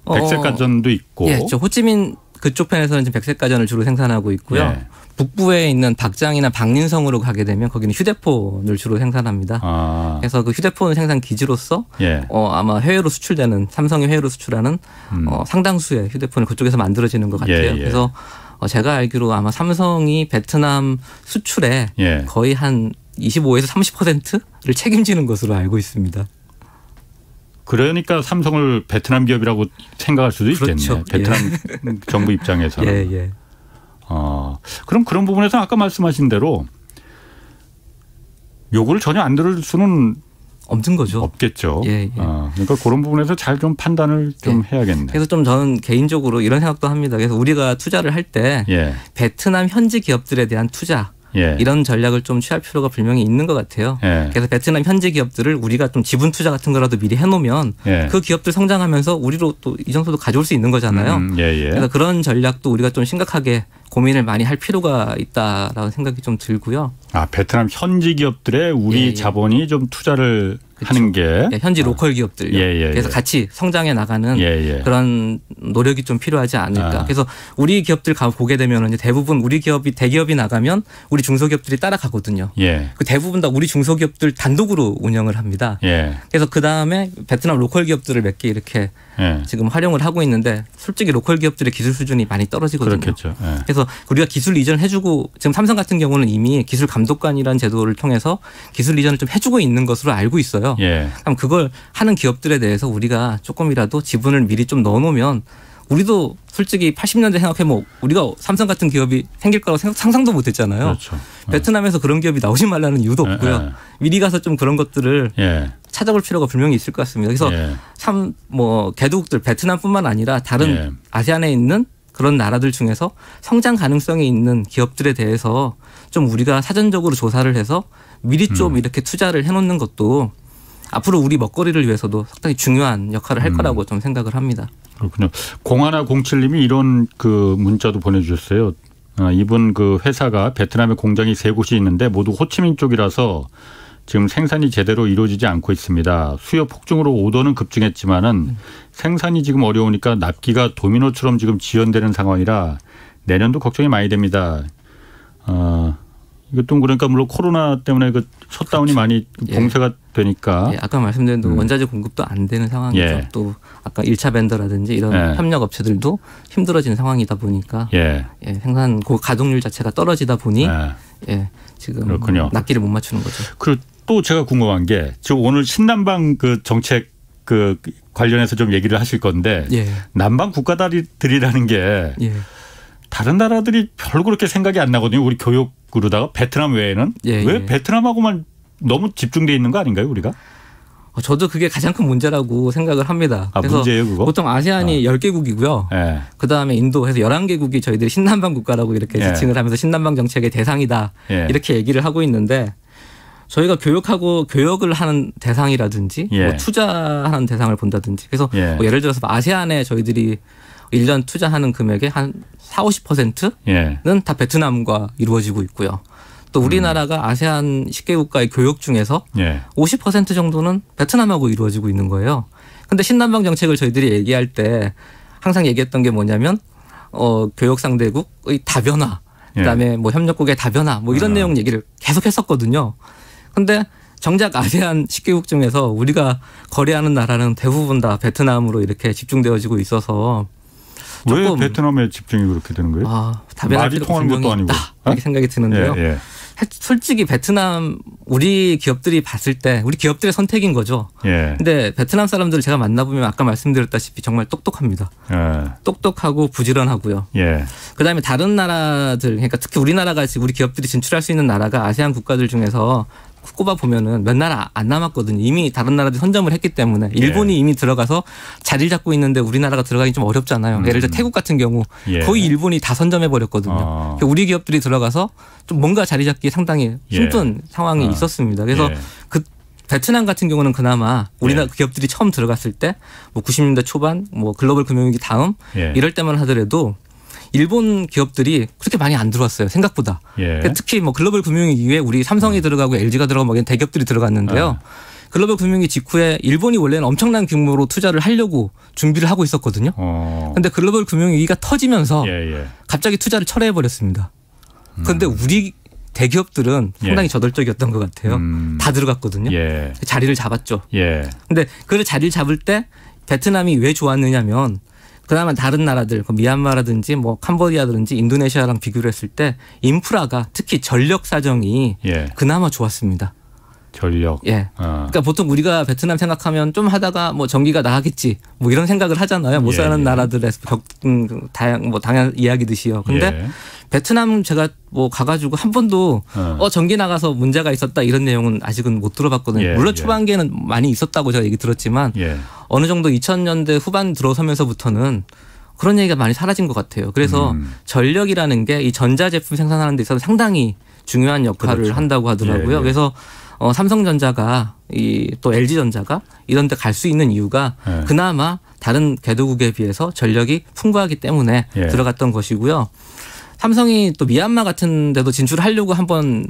어, 백색 가전도 있고. 어, 예, 저 그렇죠. 호찌민 그쪽 편에서는 지금 백색 가전을 주로 생산하고 있고요. 예. 북부에 있는 박장이나 박린성으로 가게 되면 거기는 휴대폰을 주로 생산합니다. 아. 그래서 그 휴대폰 생산 기지로서 예. 어, 아마 해외로 수출되는 삼성이 해외로 수출하는 음. 어, 상당수의 휴대폰을 그쪽에서 만들어지는 것 같아요. 예, 예. 그래서 어, 제가 알기로 아마 삼성이 베트남 수출에 예. 거의 한 25에서 30%를 책임지는 것으로 알고 있습니다. 그러니까 삼성을 베트남 기업이라고 생각할 수도 있겠네요. 그렇죠. 예. 베트남 예. <laughs> 정부 입장에서는. 예, 예. 어, 그럼 그런 부분에서 아까 말씀하신 대로 요구를 전혀 안 들을 수는 없는 거죠. 없겠죠. 예, 예. 어, 그러니까 그런 부분에서 잘 좀 판단을 좀 예. 해야겠네요. 그래서 좀 저는 개인적으로 이런 생각도 합니다. 그래서 우리가 투자를 할때 예. 베트남 현지 기업들에 대한 투자 예. 이런 전략을 좀 취할 필요가 분명히 있는 것 같아요. 예. 그래서 베트남 현지 기업들을 우리가 좀 지분 투자 같은 거라도 미리 해놓으면 예. 그 기업들 성장하면서 우리로 또 이정도도 가져올 수 있는 거잖아요. 음, 예, 예. 그래서 그런 전략도 우리가 좀 심각하게 고민을 많이 할 필요가 있다라는 생각이 좀 들고요. 아 베트남 현지 기업들의 우리 예, 자본이 좀 투자를 그쵸. 하는 게 예, 현지 어. 로컬 기업들 예, 예, 예, 그래서 같이 성장해 나가는 예, 예. 그런 노력이 좀 필요하지 않을까. 아. 그래서 우리 기업들 가 보게 되면 이제 대부분 우리 기업이 대기업이 나가면 우리 중소기업들이 따라가거든요. 그 대부분 다 우리 중소기업들 단독으로 운영을 합니다. 그래서 그 다음에 베트남 로컬 기업들을 몇 개 이렇게 예. 지금 활용을 하고 있는데 솔직히 로컬 기업들의 기술 수준이 많이 떨어지거든요. 그렇겠죠. 예. 그래서 우리가 기술 이전을 해주고 지금 삼성 같은 경우는 이미 기술 감독관이라는 제도를 통해서 기술 이전을 좀 해주고 있는 것으로 알고 있어요. 예. 그럼 그걸 하는 기업들에 대해서 우리가 조금이라도 지분을 미리 좀 넣어놓으면 우리도 솔직히 80년대 생각해뭐 우리가 삼성 같은 기업이 생길 거라고 생각, 상상도 못 했잖아요. 그렇죠. 네. 베트남에서 그런 기업이 나오지 말라는 이유도 네, 없고요. 예. 미리 가서 좀 그런 것들을 예. 찾아볼 필요가 분명히 있을 것 같습니다. 그래서 예. 참뭐 개도국들 베트남뿐만 아니라 다른 예. 아세안에 있는 그런 나라들 중에서 성장 가능성이 있는 기업들에 대해서 좀 우리가 사전적으로 조사를 해서 미리 좀 음. 이렇게 투자를 해놓는 것도 앞으로 우리 먹거리를 위해서도 상당히 중요한 역할을 할 음. 거라고 좀 생각을 합니다. 그렇군요. 공하나 공칠님이 이런 그 문자도 보내주셨어요. 아, 이분 그 회사가 베트남에 공장이 세 곳이 있는데 모두 호치민 쪽이라서 지금 생산이 제대로 이루어지지 않고 있습니다. 수요 폭증으로 오더는 급증했지만은 생산이 지금 어려우니까 납기가 도미노처럼 지금 지연되는 상황이라 내년도 걱정이 많이 됩니다. 어, 이것도 그러니까 물론 코로나 때문에 그 셧다운이 그렇죠. 많이 그 예. 봉쇄가 예. 되니까. 예, 아까 말씀드린 음. 원자재 공급도 안 되는 상황이죠 예. 또 아까 일차 벤더라든지 이런 예. 협력 업체들도 힘들어지는 상황이다 보니까 예. 예 생산 그 가동률 자체가 떨어지다 보니 예. 지금 그렇군요. 낫기를 못 맞추는 거죠. 그리고 또 제가 궁금한 게 지금 오늘 신남방 그 정책 그 관련해서 좀 얘기를 하실 건데 남방 국가들이라는 다리게 다른 나라들이 별 그렇게 생각이 안 나거든요. 우리 교육그러다가 베트남 외에는 예, 왜 예. 베트남하고만 너무 집중돼 있는 거 아닌가요, 우리가? 어, 저도 그게 가장 큰 문제라고 생각을 합니다. 아, 그래서 문제예요, 그거? 보통 아시안이 어. 아. 10개국이고요. 예. 그다음에 인도에서 11개국이 저희들이 신남방 국가라고 이렇게 예. 지칭을 하면서 신남방 정책의 대상이다. 예. 이렇게 얘기를 하고 있는데 저희가 교육하고 교역을 하는 대상이라든지 예. 뭐 투자하는 대상을 본다든지 그래서 예. 뭐 예를 들어서 아세안에 저희들이 일년 투자하는 금액의 한 4, 50%는 예. 다 베트남과 이루어지고 있고요. 또 우리나라가 음. 아세안 10개 국가의 교역 중에서 예. 50% 정도는 베트남하고 이루어지고 있는 거예요. 근데 신남방 정책을 저희들이 얘기할 때 항상 얘기했던 게 뭐냐면 어 교역 상대국의 다변화 예. 그다음에 예. 뭐 협력국의 다변화 뭐 이런 아. 내용 얘기를 계속 했었거든요. 근데 정작 아세안 10개국 중에서 우리가 거래하는 나라는 대부분 다 베트남으로 이렇게 집중되어지고 있어서 왜 베트남에 집중이 그렇게 되는 거예요? 아, 말이 통하는 것도 아니고 어? 이렇게 생각이 드는데요. 예, 예. 솔직히 베트남 우리 기업들이 봤을 때 우리 기업들의 선택인 거죠. 예. 근데 베트남 사람들을 제가 만나보면 아까 말씀드렸다시피 정말 똑똑합니다. 예. 똑똑하고 부지런하고요. 예. 그다음에 다른 나라들 그러니까 특히 우리나라가 지금 우리 기업들이 진출할 수 있는 나라가 아세안 국가들 중에서 꼽아 보면은 몇 나라 안 남았거든요. 이미 다른 나라들이 선점을 했기 때문에 예. 일본이 예. 이미 들어가서 자리를 잡고 있는데 우리나라가 들어가기 좀 어렵잖아요. 음. 예를 들어 음. 태국 같은 경우 예. 거의 일본이 다 선점해 버렸거든요. 아. 그러니까 우리 기업들이 들어가서 좀 뭔가 자리 잡기 상당히 예. 힘든 예. 상황이 아. 있었습니다. 그래서 예. 그 베트남 같은 경우는 그나마 우리나라 예. 그 기업들이 처음 들어갔을 때 뭐 90년대 초반 뭐 글로벌 금융위기 다음 예. 이럴 때만 하더라도 일본 기업들이 그렇게 많이 안 들어왔어요. 생각보다. 예. 그러니까 특히 뭐 글로벌 금융위 이후에 우리 삼성이 음. 들어가고 LG가 들어가고 막 대기업들이 들어갔는데요. 아. 글로벌 금융위 기 직후에 일본이 원래는 엄청난 규모로 투자를 하려고 준비를 하고 있었거든요. 그런데 어. 글로벌 금융위기가 터지면서 예, 예. 갑자기 투자를 철회해 버렸습니다. 그런데 음. 우리 대기업들은 예. 상당히 예. 저돌적이었던 것 같아요. 음. 다 들어갔거든요. 예. 자리를 잡았죠. 그런데 예. 그 자리를 잡을 때 베트남이 왜 좋았느냐면 그나마 다른 나라들, 그 미얀마라든지 뭐 캄보디아든지 인도네시아랑 비교를 했을 때 인프라가 특히 전력 사정이 예. 그나마 좋았습니다. 전력. 예. 아. 그러니까 보통 우리가 베트남 생각하면 좀 하다가 뭐 전기가 나가겠지 뭐 이런 생각을 하잖아요. 못 예, 사는 예, 나라들에서 겪은 음, 다양 뭐 당연 이야기듯이요. 근데 예. 베트남 제가 뭐 가가지고 한 번도 어. 어. 전기 나가서 문제가 있었다 이런 내용은 아직은 못 들어봤거든요. 예, 물론 예. 초반기에는 많이 있었다고 제가 얘기 들었지만 어느 정도 2000년대 후반 들어서면서부터는 그런 얘기가 많이 사라진 것 같아요. 그래서 음. 전력이라는 게 이 전자제품 생산하는 데 있어서 상당히 중요한 역할을 그렇죠. 한다고 하더라고요. 그래서 어, 삼성전자가 이 또 LG전자가 이런 데 갈 수 있는 이유가 네. 그나마 다른 개도국에 비해서 전력이 풍부하기 때문에 예. 들어갔던 것이고요. 삼성이 또 미얀마 같은 데도 진출하려고 한번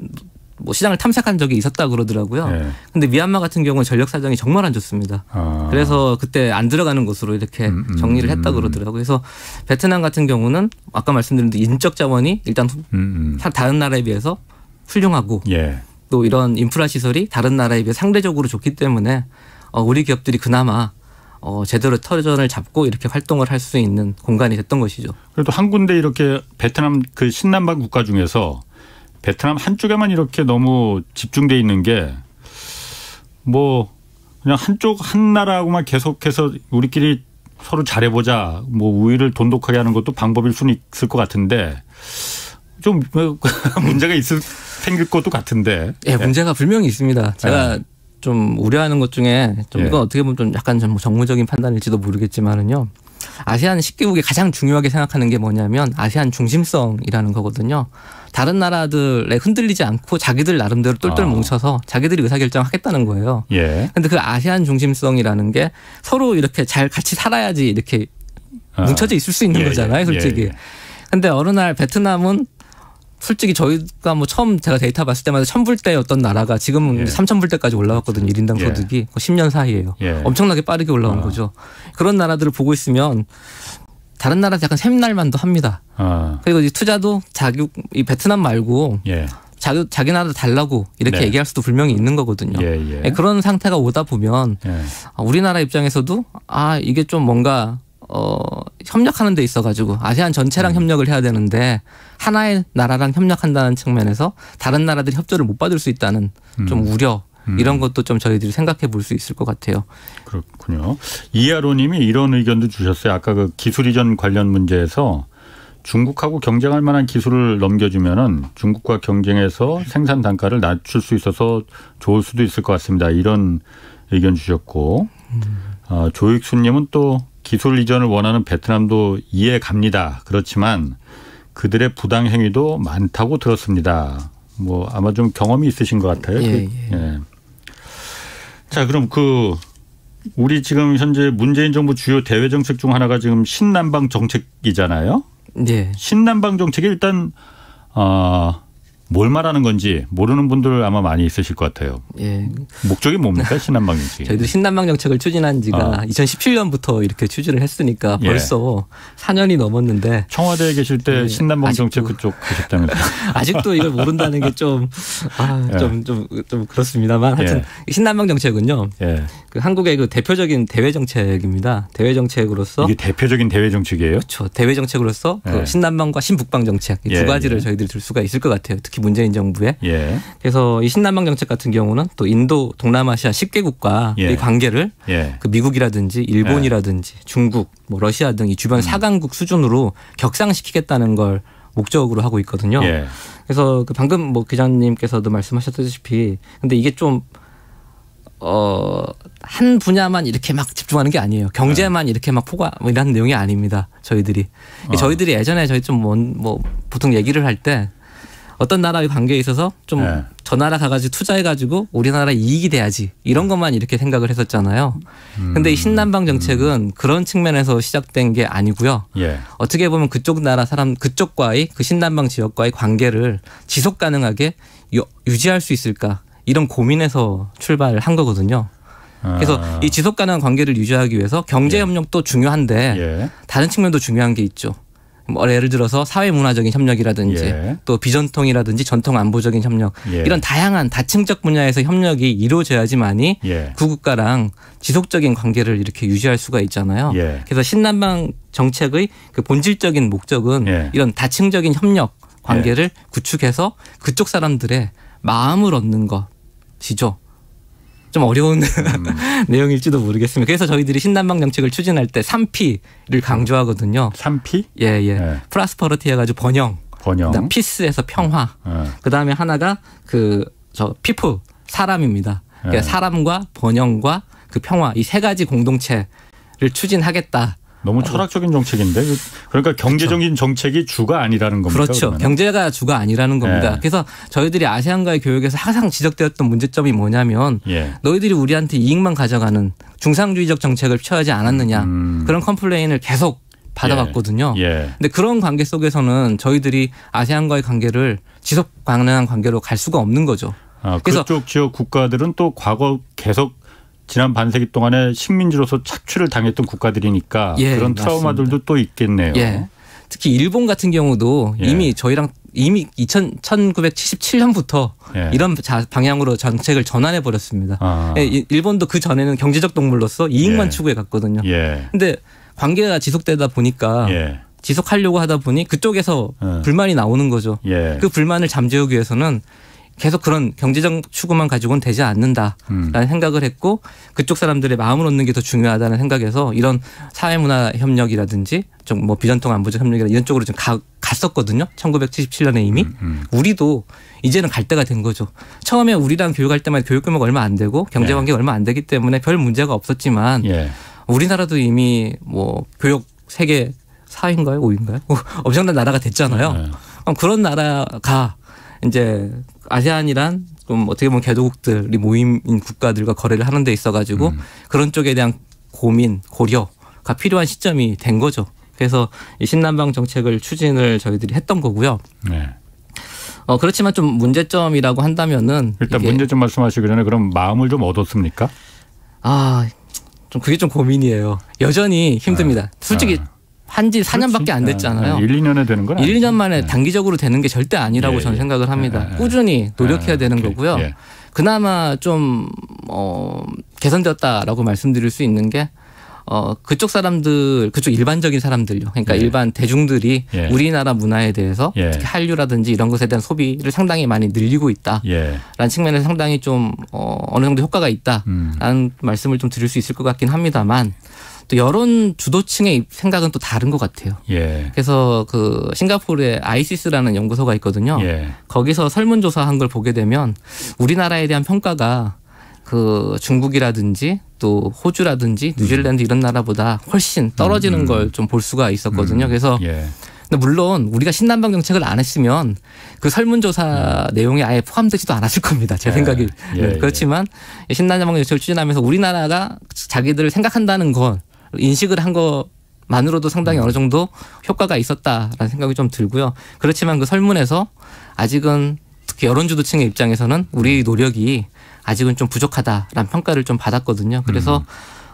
뭐 시장을 탐색한 적이 있었다 그러더라고요. 예. 근데 미얀마 같은 경우는 전력 사정이 정말 안 좋습니다. 아. 그래서 그때 안 들어가는 곳으로 이렇게 음, 음, 정리를 했다 음, 음. 그러더라고요. 그래서 베트남 같은 경우는 아까 말씀드린 인적 자원이 일단 음, 음. 다른 나라에 비해서 훌륭하고 예. 또 이런 인프라 시설이 다른 나라에 비해 상대적으로 좋기 때문에 어, 우리 기업들이 그나마 어, 제대로 터전을 잡고 이렇게 활동을 할 수 있는 공간이 됐던 것이죠. 그래도 한 군데 이렇게 베트남 그 신남방 국가 중에서 베트남 한쪽에만 이렇게 너무 집중돼 있는 게 뭐 그냥 한쪽 한 나라하고만 계속해서 우리끼리 서로 잘해보자 뭐 우위를 돈독하게 하는 것도 방법일 수는 있을 것 같은데 좀 <laughs> 문제가 있을 생길 것도 같은데. 예, 예, 문제가 분명히 있습니다. 제가 예. 좀 우려하는 것 중에 좀 예. 이건 어떻게 보면 좀 약간 좀 정무적인 판단일지도 모르겠지만은요. 아세안 10개국이 가장 중요하게 생각하는 게 뭐냐면 아세안 중심성이라는 거거든요. 다른 나라들에 흔들리지 않고 자기들 나름대로 똘똘 아. 뭉쳐서 자기들이 의사결정 하겠다는 거예요. 예. 근데 그 아세안 중심성이라는 게 서로 이렇게 잘 같이 살아야지 이렇게 아. 뭉쳐져 있을 수 있는 예, 거잖아요, 솔직히. 예, 예. 근데 어느 날 베트남은 솔직히 저희가 뭐 처음 제가 데이터 봤을 때마다 천불 대 어떤 나라가 지금 예. 삼천 불대까지 올라왔거든요. 일인당 예. 소득이 예. 10년 사이에요. 예. 엄청나게 빠르게 올라온 아. 거죠. 그런 나라들을 보고 있으면 다른 나라 약간 샘날만도 합니다. 아. 그리고 이 투자도 자국 이 베트남 말고 예. 자기, 자기 나라 달라고 이렇게 네. 얘기할 수도 분명히 있는 거거든요. 예, 예, 예. 그런 상태가 오다 보면 예. 우리나라 입장에서도 아 이게 좀 뭔가 어, 협력하는 데 있어 가지고 아세안 전체랑 음. 협력을 해야 되는데 하나의 나라랑 협력한다는 측면에서 다른 나라들이 협조를 못 받을 수 있다는 음. 좀 우려 음. 이런 것도 좀 저희들이 생각해 볼 수 있을 것 같아요. 그렇군요. 이하로님이 이런 의견도 주셨어요. 아까 그 기술 이전 관련 문제에서 중국하고 경쟁할 만한 기술을 넘겨주면은 중국과 경쟁해서 생산 단가를 낮출 수 있어서 좋을 수도 있을 것 같습니다. 이런 의견 주셨고 음. 어, 조익수님은 또 기술 이전을 원하는 베트남도 이해 갑니다. 그렇지만 그들의 부당 행위도 많다고 들었습니다. 뭐 아마 좀 경험이 있으신 것 같아요. 예. 그, 예. 예. 자, 그럼 그 우리 지금 현재 문재인 정부 주요 대외 정책 중 하나가 지금 신남방 정책이잖아요. 네. 신남방 정책이 일단 어뭘 말하는 건지 모르는 분들 아마 많이 있으실 것 같아요. 예. 목적이 뭡니까 신남방 정책? <laughs> 저희들 신남방 정책을 추진한 지가 어. 2017년부터 이렇게 추진을 했으니까 예. 벌써 예. 4년이 넘었는데 청와대에 계실 때 예. 신남방 정책 그쪽 계셨다면서요? <laughs> 아직도 이걸 모른다는 게좀좀좀좀 아, 예. 좀, 좀, 좀 그렇습니다만 하여튼 예. 신남방 정책은요. 예. 그 한국의 그 대표적인 대외 정책입니다. 대외 정책으로서 이게 대표적인 대외 정책이에요? 그렇죠. 대외 정책으로서 그 신남방과 신북방 정책 두 가지를 저희들이 들 수가 있을 것 같아요. 특히 특히 문재인 정부의 예. 그래서 이 신남방 정책 같은 경우는 또 인도 동남아시아 10개국과 예. 관계를 예. 그 미국이라든지 일본이라든지 예. 중국, 뭐 러시아 등이 주변 음. 사강국 수준으로 격상시키겠다는 걸 목적으로 하고 있거든요. 예. 그래서 그 방금 뭐 기자님께서도 말씀하셨다시피 근데 이게 좀 어, 한 분야만 이렇게 막 집중하는 게 아니에요. 경제만 네. 이렇게 막 포괄, 뭐 이런 내용이 아닙니다. 저희들이. 어. 저희들이 예전에 저희 좀 뭐 보통 얘기를 할때 어떤 나라의 관계에 있어서 좀저 네. 나라 가가지고 투자해가지고 우리나라 이익이 돼야지 이런 것만 이렇게 생각을 했었잖아요. 음. 근데 이 신남방 정책은 음. 그런 측면에서 시작된 게 아니고요. 예. 어떻게 보면 그쪽 나라 사람 그쪽과의 그 신남방 지역과의 관계를 지속 가능하게 유, 유지할 수 있을까 이런 고민에서 출발한 거거든요. 그래서 아. 이 지속 가능한 관계를 유지하기 위해서 경제 예. 협력도 예. 중요한데 예. 다른 측면도 중요한 게 있죠. 뭐 예를 들어서 사회문화적인 협력이라든지 예. 또 비전통이라든지 전통 안보적인 협력 예. 이런 다양한 다층적 분야에서 협력이 이루어져야지만이 예. 구국가랑 지속적인 관계를 이렇게 유지할 수가 있잖아요. 예. 그래서 신남방 정책의 그 본질적인 목적은 예. 이런 다층적인 협력 관계를 구축해서 그쪽 사람들의 마음을 얻는 것이죠. 좀 어려운 음. <laughs> 내용일지도 모르겠습니다. 그래서 저희들이 신난방 정책을 추진할 때 3P를 강조하거든요. 3P? 예, 예. 네. 프라스퍼러티 해가지고 번영. 번영. 피스에서 평화. 네. 그 다음에 하나가 그, 저, 피프, 사람입니다. 그러니까 네. 사람과 번영과 그 평화, 이 세 가지 공동체를 추진하겠다. 너무 철학적인 정책인데 그, 그러니까 경제적인 그렇죠. 정책이 주가 아니라는 겁니다. 그렇죠. 그러면? 경제가 주가 아니라는 겁니다. 예. 그래서 저희들이 아시안과의 교육에서 항상 지적되었던 문제점이 뭐냐면 예. 너희들이 우리한테 이익만 가져가는 중상주의적 정책을 취하지 않았느냐 음. 음. 그런 컴플레인을 계속 받아왔거든요. 예. 예. 근데 그런 관계 속에서는 저희들이 아세안과의 관계를 지속 가능한 관계로 갈 수가 없는 거죠. 아, 그래서 그쪽 지역 국가들은 또 과거 계속 지난 반세기 동안에 식민지로서 착취를 당했던 국가들이니까 예, 그런 트라우마들도 맞습니다. 또 있겠네요. 예. 특히 일본 같은 경우도 예. 이미 저희랑 이미 2000, 1977년부터 예. 이런 자, 방향으로 정책을 전환해 버렸습니다. 아. 예, 일본도 그 전에는 경제적 동물로서 이익만 예. 추구해 갔거든요. 그런데 예. 관계가 지속되다 보니까 지속하려고 하다 보니 그쪽에서 불만이 나오는 거죠. 그 불만을 잠재우기 위해서는 계속 그런 경제적 추구만 가지고는 되지 않는다라는 음. 생각을 했고 그쪽 사람들의 마음을 얻는 게 더 중요하다는 생각에서 이런 사회문화 협력이라든지 좀 뭐 비전통 안보적 협력이라 이런 쪽으로 좀 가, 갔었거든요. 1977년에 이미 음, 음. 우리도 이제는 갈 때가 된 거죠. 처음에 우리랑 교육할 때만 교육 규모가 얼마 안 되고 경제 관계 가 예. 얼마 안 되기 때문에 별 문제가 없었지만 예. 우리나라도 이미 뭐 교육 세계 4인가요, 5인가요? 뭐 엄청난 나라가 됐잖아요. 예. 그럼 그런 나라가 이제 아세안이란 좀 어떻게 보면 개도국들이 모임인 국가들과 거래를 하는 데 있어 가지고 음. 그런 쪽에 대한 고민, 고려가 필요한 시점이 된 거죠. 그래서 이 신남방 정책을 추진을 저희들이 했던 거고요. 네. 어 그렇지만 좀 문제점이라고 한다면은 일단 문제점 말씀하시기 전에 그럼 마음을 좀 얻었습니까? 아, 좀 그게 좀 고민이에요. 여전히 힘듭니다. 네. 솔직히 아. 한지 4년밖에 안 됐잖아요. 1, 2년에 되는 건 1, 2년 만에 단기적으로 되는 게 절대 아니라고 예, 저는 예. 생각을 합니다. 예, 예. 꾸준히 예, 노력해야 되는 오 그, 거고요. 예. 그나마 좀 어, 개선되었다라고 말씀드릴 수 있는 게 어, 그쪽 사람들, 그쪽 일반적인 사람들요. 그러니까 일반 대중들이 우리나라 문화에 대해서 특히 한류라든지 이런 것에 대한 소비를 상당히 많이 늘리고 있다라는 측면에서 상당히 좀 어, 어느 정도 효과가 있다라는 음. 말씀을 좀 드릴 수 있을 것 같긴 합니다만 또 여론 주도층의 생각은 또 다른 것 같아요. 예. 그래서 그 싱가포르의 아이시스라는 연구소가 있거든요. 예. 거기서 설문조사 한 걸 보게 되면 우리나라에 대한 평가가 그 중국이라든지 또 호주라든지 뉴질랜드 음. 이런 나라보다 훨씬 떨어지는 음. 걸좀 볼 수가 있었거든요. 음. 그래서 예. 근데 물론 우리가 신남방 정책을 안 했으면 그 설문조사 네. 내용이 아예 포함되지도 않았을 겁니다. 제 예. 생각이 예. 예. 그렇지만 신남방 정책을 추진하면서 우리나라가 자기들을 생각한다는 건 인식을 한 것만으로도 상당히 음. 어느 정도 효과가 있었다라는 생각이 좀 들고요. 그렇지만 그 설문에서 아직은 특히 여론주도층의 입장에서는 우리 음. 노력이 아직은 좀 부족하다라는 평가를 좀 받았거든요. 그래서 음.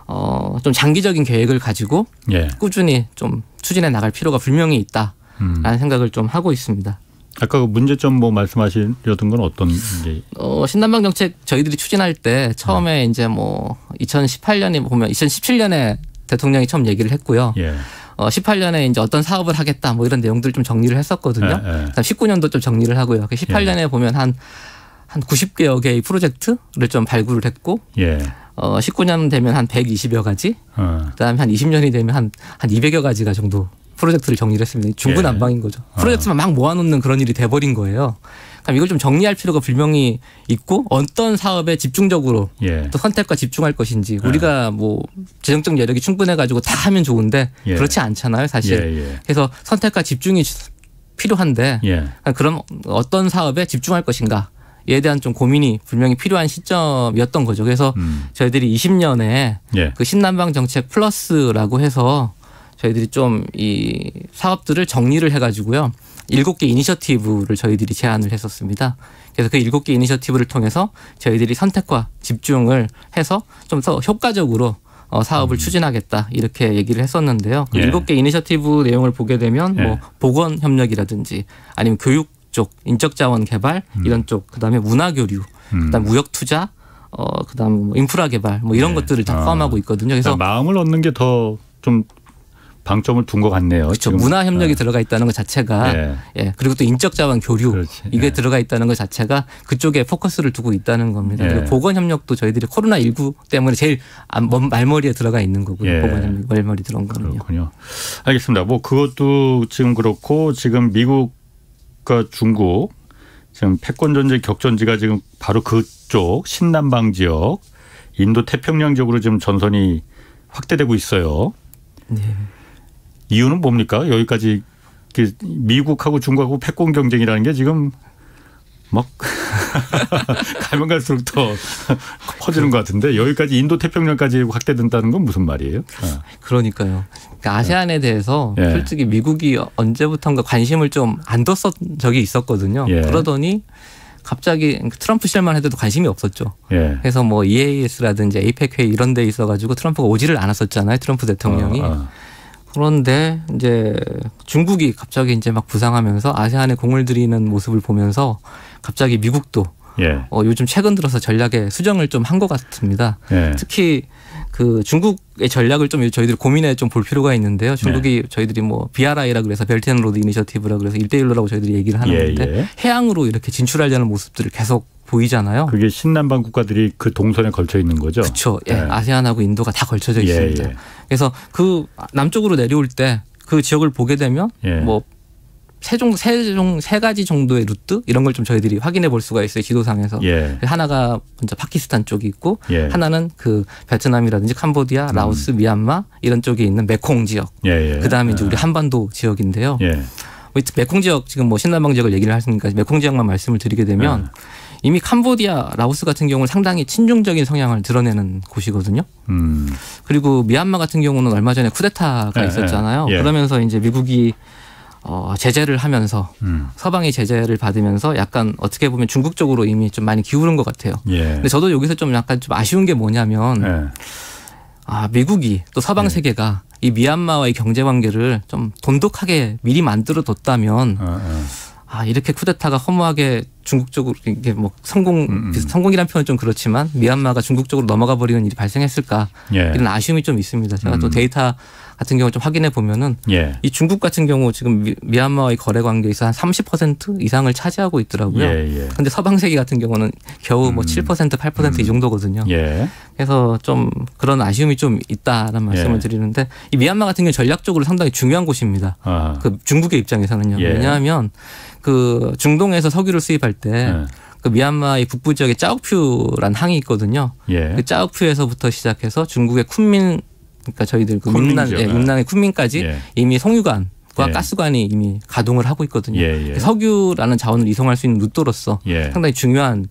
어, 좀 장기적인 계획을 가지고 예. 꾸준히 좀 추진해 나갈 필요가 분명히 있다라는 음. 생각을 좀 하고 있습니다. 아까 그 문제점 뭐 말씀하시려던 건 어떤 게? 어, 신남방 정책 저희들이 추진할 때 처음에 네. 이제 뭐 2018년에 보면 2017년에 대통령이 처음 얘기를 했고요. 예. 어 18년에 이제 어떤 사업을 하겠다 뭐 이런 내용들 좀 정리를 했었거든요. 예, 예. 19년도 좀 정리를 하고요. 18년에 그 예. 보면 한한 한 90개여 개의 프로젝트를 좀 발굴을 했고 예. 어 19년 되면 한 120여 가지, 어. 그다음에 한 20년이 되면 한한 한 200여 가지가 정도 프로젝트를 정리를 했습니다. 중구난방인 예. 거죠. 프로젝트만 어. 막 모아놓는 그런 일이 돼버린 거예요. 그럼 이걸 좀 정리할 필요가 분명히 있고 어떤 사업에 집중적으로 예. 또 선택과 집중할 것인지 우리가 예. 뭐 재정적 여력이 충분해 가지고 다 하면 좋은데 예. 그렇지 않잖아요 사실. 예. 예. 그래서 선택과 집중이 필요한데 예. 그러니까 그럼 어떤 사업에 집중할 것인가? 에 대한 좀 고민이 분명히 필요한 시점이었던 거죠. 그래서 음. 저희들이 20년에 그 신남방 정책 플러스라고 해서 저희들이 좀 이 사업들을 정리를 해가지고요. 일곱 개 이니셔티브를 저희들이 제안을 했었습니다. 그래서 그 일곱 개 이니셔티브를 통해서 저희들이 선택과 집중을 해서 좀 더 효과적으로 어, 사업을 음. 추진하겠다 이렇게 얘기를 했었는데요. 그 예. 7개 이니셔티브 내용을 보게 되면 예. 뭐 보건 협력이라든지 아니면 교육 쪽, 인적 자원 개발 음. 이런 쪽, 그다음에 문화 교류, 음. 그다음 무역 투자, 어 그다음 뭐 인프라 개발 뭐 이런 예. 것들을 다 아. 포함하고 있거든요. 그래서 그러니까 마음을 얻는 게더좀 방점을 둔 것 같네요. 그렇죠. 문화 협력이 네. 들어가 있다는 것 자체가 네. 예. 그리고 또 인적 자원 교류 그렇지. 이게 네. 들어가 있다는 것 자체가 그쪽에 포커스를 두고 있다는 겁니다. 예. 그리고 보건 협력도 저희들이 코로나 19 때문에 제일 말머리에 들어가 있는 거고요. 보건 협력 말머리 들어온 거는요. 그렇군요. 알겠습니다. 뭐 그것도 지금 그렇고 지금 미국과 중국 지금 패권 전쟁 격전지가 지금 바로 그쪽 신남방 지역 인도 태평양 지역으로 지금 전선이 확대되고 있어요. 네. 이유는 뭡니까? 여기까지 그 미국하고 중국하고 패권 경쟁이라는 게 지금 막 <laughs> 가면 갈수록 더 커지는 것 같은데 여기까지 인도 태평양까지 확대된다는 건 무슨 말이에요? 아. 그러니까요. 그러니까 아세안에 대해서 예. 솔직히 미국이 언제부턴가 관심을 좀 안 뒀었 적이 있었거든요. 예. 그러더니 갑자기 트럼프 시절만 해도 관심이 없었죠. 예. 그래서 뭐 EAS라든지 APEC 회의 이런 데 있어가지고 트럼프가 오지를 않았었잖아요. 트럼프 대통령이. 어, 어. 그런데 이제 중국이 갑자기 이제 막 부상하면서 아세안에 공을 들이는 모습을 보면서 갑자기 미국도 예. 어, 요즘 최근 들어서 전략에 수정을 좀 한 것 같습니다. 예. 특히 그 중국의 전략을 좀 저희들이 고민해 좀볼 필요가 있는데요. 중국이 예. 저희들이 뭐 BRI라 그래서 벨트앤로드 이니셔티브라 그래서 일대일로라고 저희들이 얘기를 하는데 예, 예. 해양으로 이렇게 진출하려는 모습들을 계속 보이잖아요. 그게 신남방 국가들이 그 동선에 걸쳐 있는 거죠. 그렇죠. 예. 네. 아세안하고 인도가 다 걸쳐져 예, 있습니다. 예, 그래서 그 남쪽으로 내려올 때 그 지역을 보게 되면 예. 뭐 세종 세종 세 가지 정도의 루트 이런 걸 좀 저희들이 확인해 볼 수가 있어요 지도상에서 예. 하나가 먼저 파키스탄 쪽이 있고 예. 하나는 그 베트남이라든지 캄보디아 음. 라오스 음. 미얀마 이런 쪽에 있는 메콩 지역 예예. 예. 그다음에 이제 우리 한반도 지역인데요 예. 뭐 메콩 지역 지금 뭐 신남방 지역을 얘기를 하시니까 메콩 지역만 말씀을 드리게 되면 예. 이미 캄보디아, 라오스 같은 경우는 상당히 친중적인 성향을 드러내는 곳이거든요. 음. 그리고 미얀마 같은 경우는 얼마 전에 쿠데타가 예, 예. 있었잖아요. 예. 그러면서 이제 미국이 어, 제재를 하면서 음. 서방이 제재를 받으면서 약간 어떻게 보면 중국 쪽으로 이미 좀 많이 기울은 것 같아요. 예. 근데 저도 여기서 좀 약간 좀 아쉬운 게 뭐냐면 예. 아, 미국이 또 서방 예. 세계가 이 미얀마와의 경제 관계를 좀 돈독하게 미리 만들어 뒀다면 아, 어, 아. 어. 아 이렇게 쿠데타가 허무하게 중국 쪽으로 이게 뭐 성공 음음. 음. 성공이란 표현 좀 그렇지만 미얀마가 중국 쪽으로 넘어가 버리는 일이 발생했을까 예. 이런 아쉬움이 좀 있습니다. 제가 음. 또 데이터 같은 경우 좀 확인해 보면은 예. 이 중국 같은 경우 지금 미, 얀마와의 거래 관계에서 한 30% 이상을 차지하고 있더라고요. 그런데 서방 세계 같은 경우는 겨우 뭐 음. 뭐7% 8%이 음. 정도거든요. 예. 그래서 좀 그런 아쉬움이 좀 있다라는 말씀을 예. 드리는데 이 미얀마 같은 경우 는 전략적으로 상당히 중요한 곳입니다. 아그 중국의 입장에서는요. 예. 왜냐하면 그 중동에서 석유를 수입할 때 네. 그 미얀마의 북부 지역에 짜오퓨란 항이 있거든요. 예. 그 짜오퓨에서부터 시작해서 중국의 쿤민 그러니까 저희들 그 쿤민 예, 문난의 쿤민까지 예. 이미 송유관 과 예. 가스관이 이미 가동을 하고 있거든요. 예, 그 예 석유라는 자원을 이송할 수 있는 루트로서 예. 상당히 중요한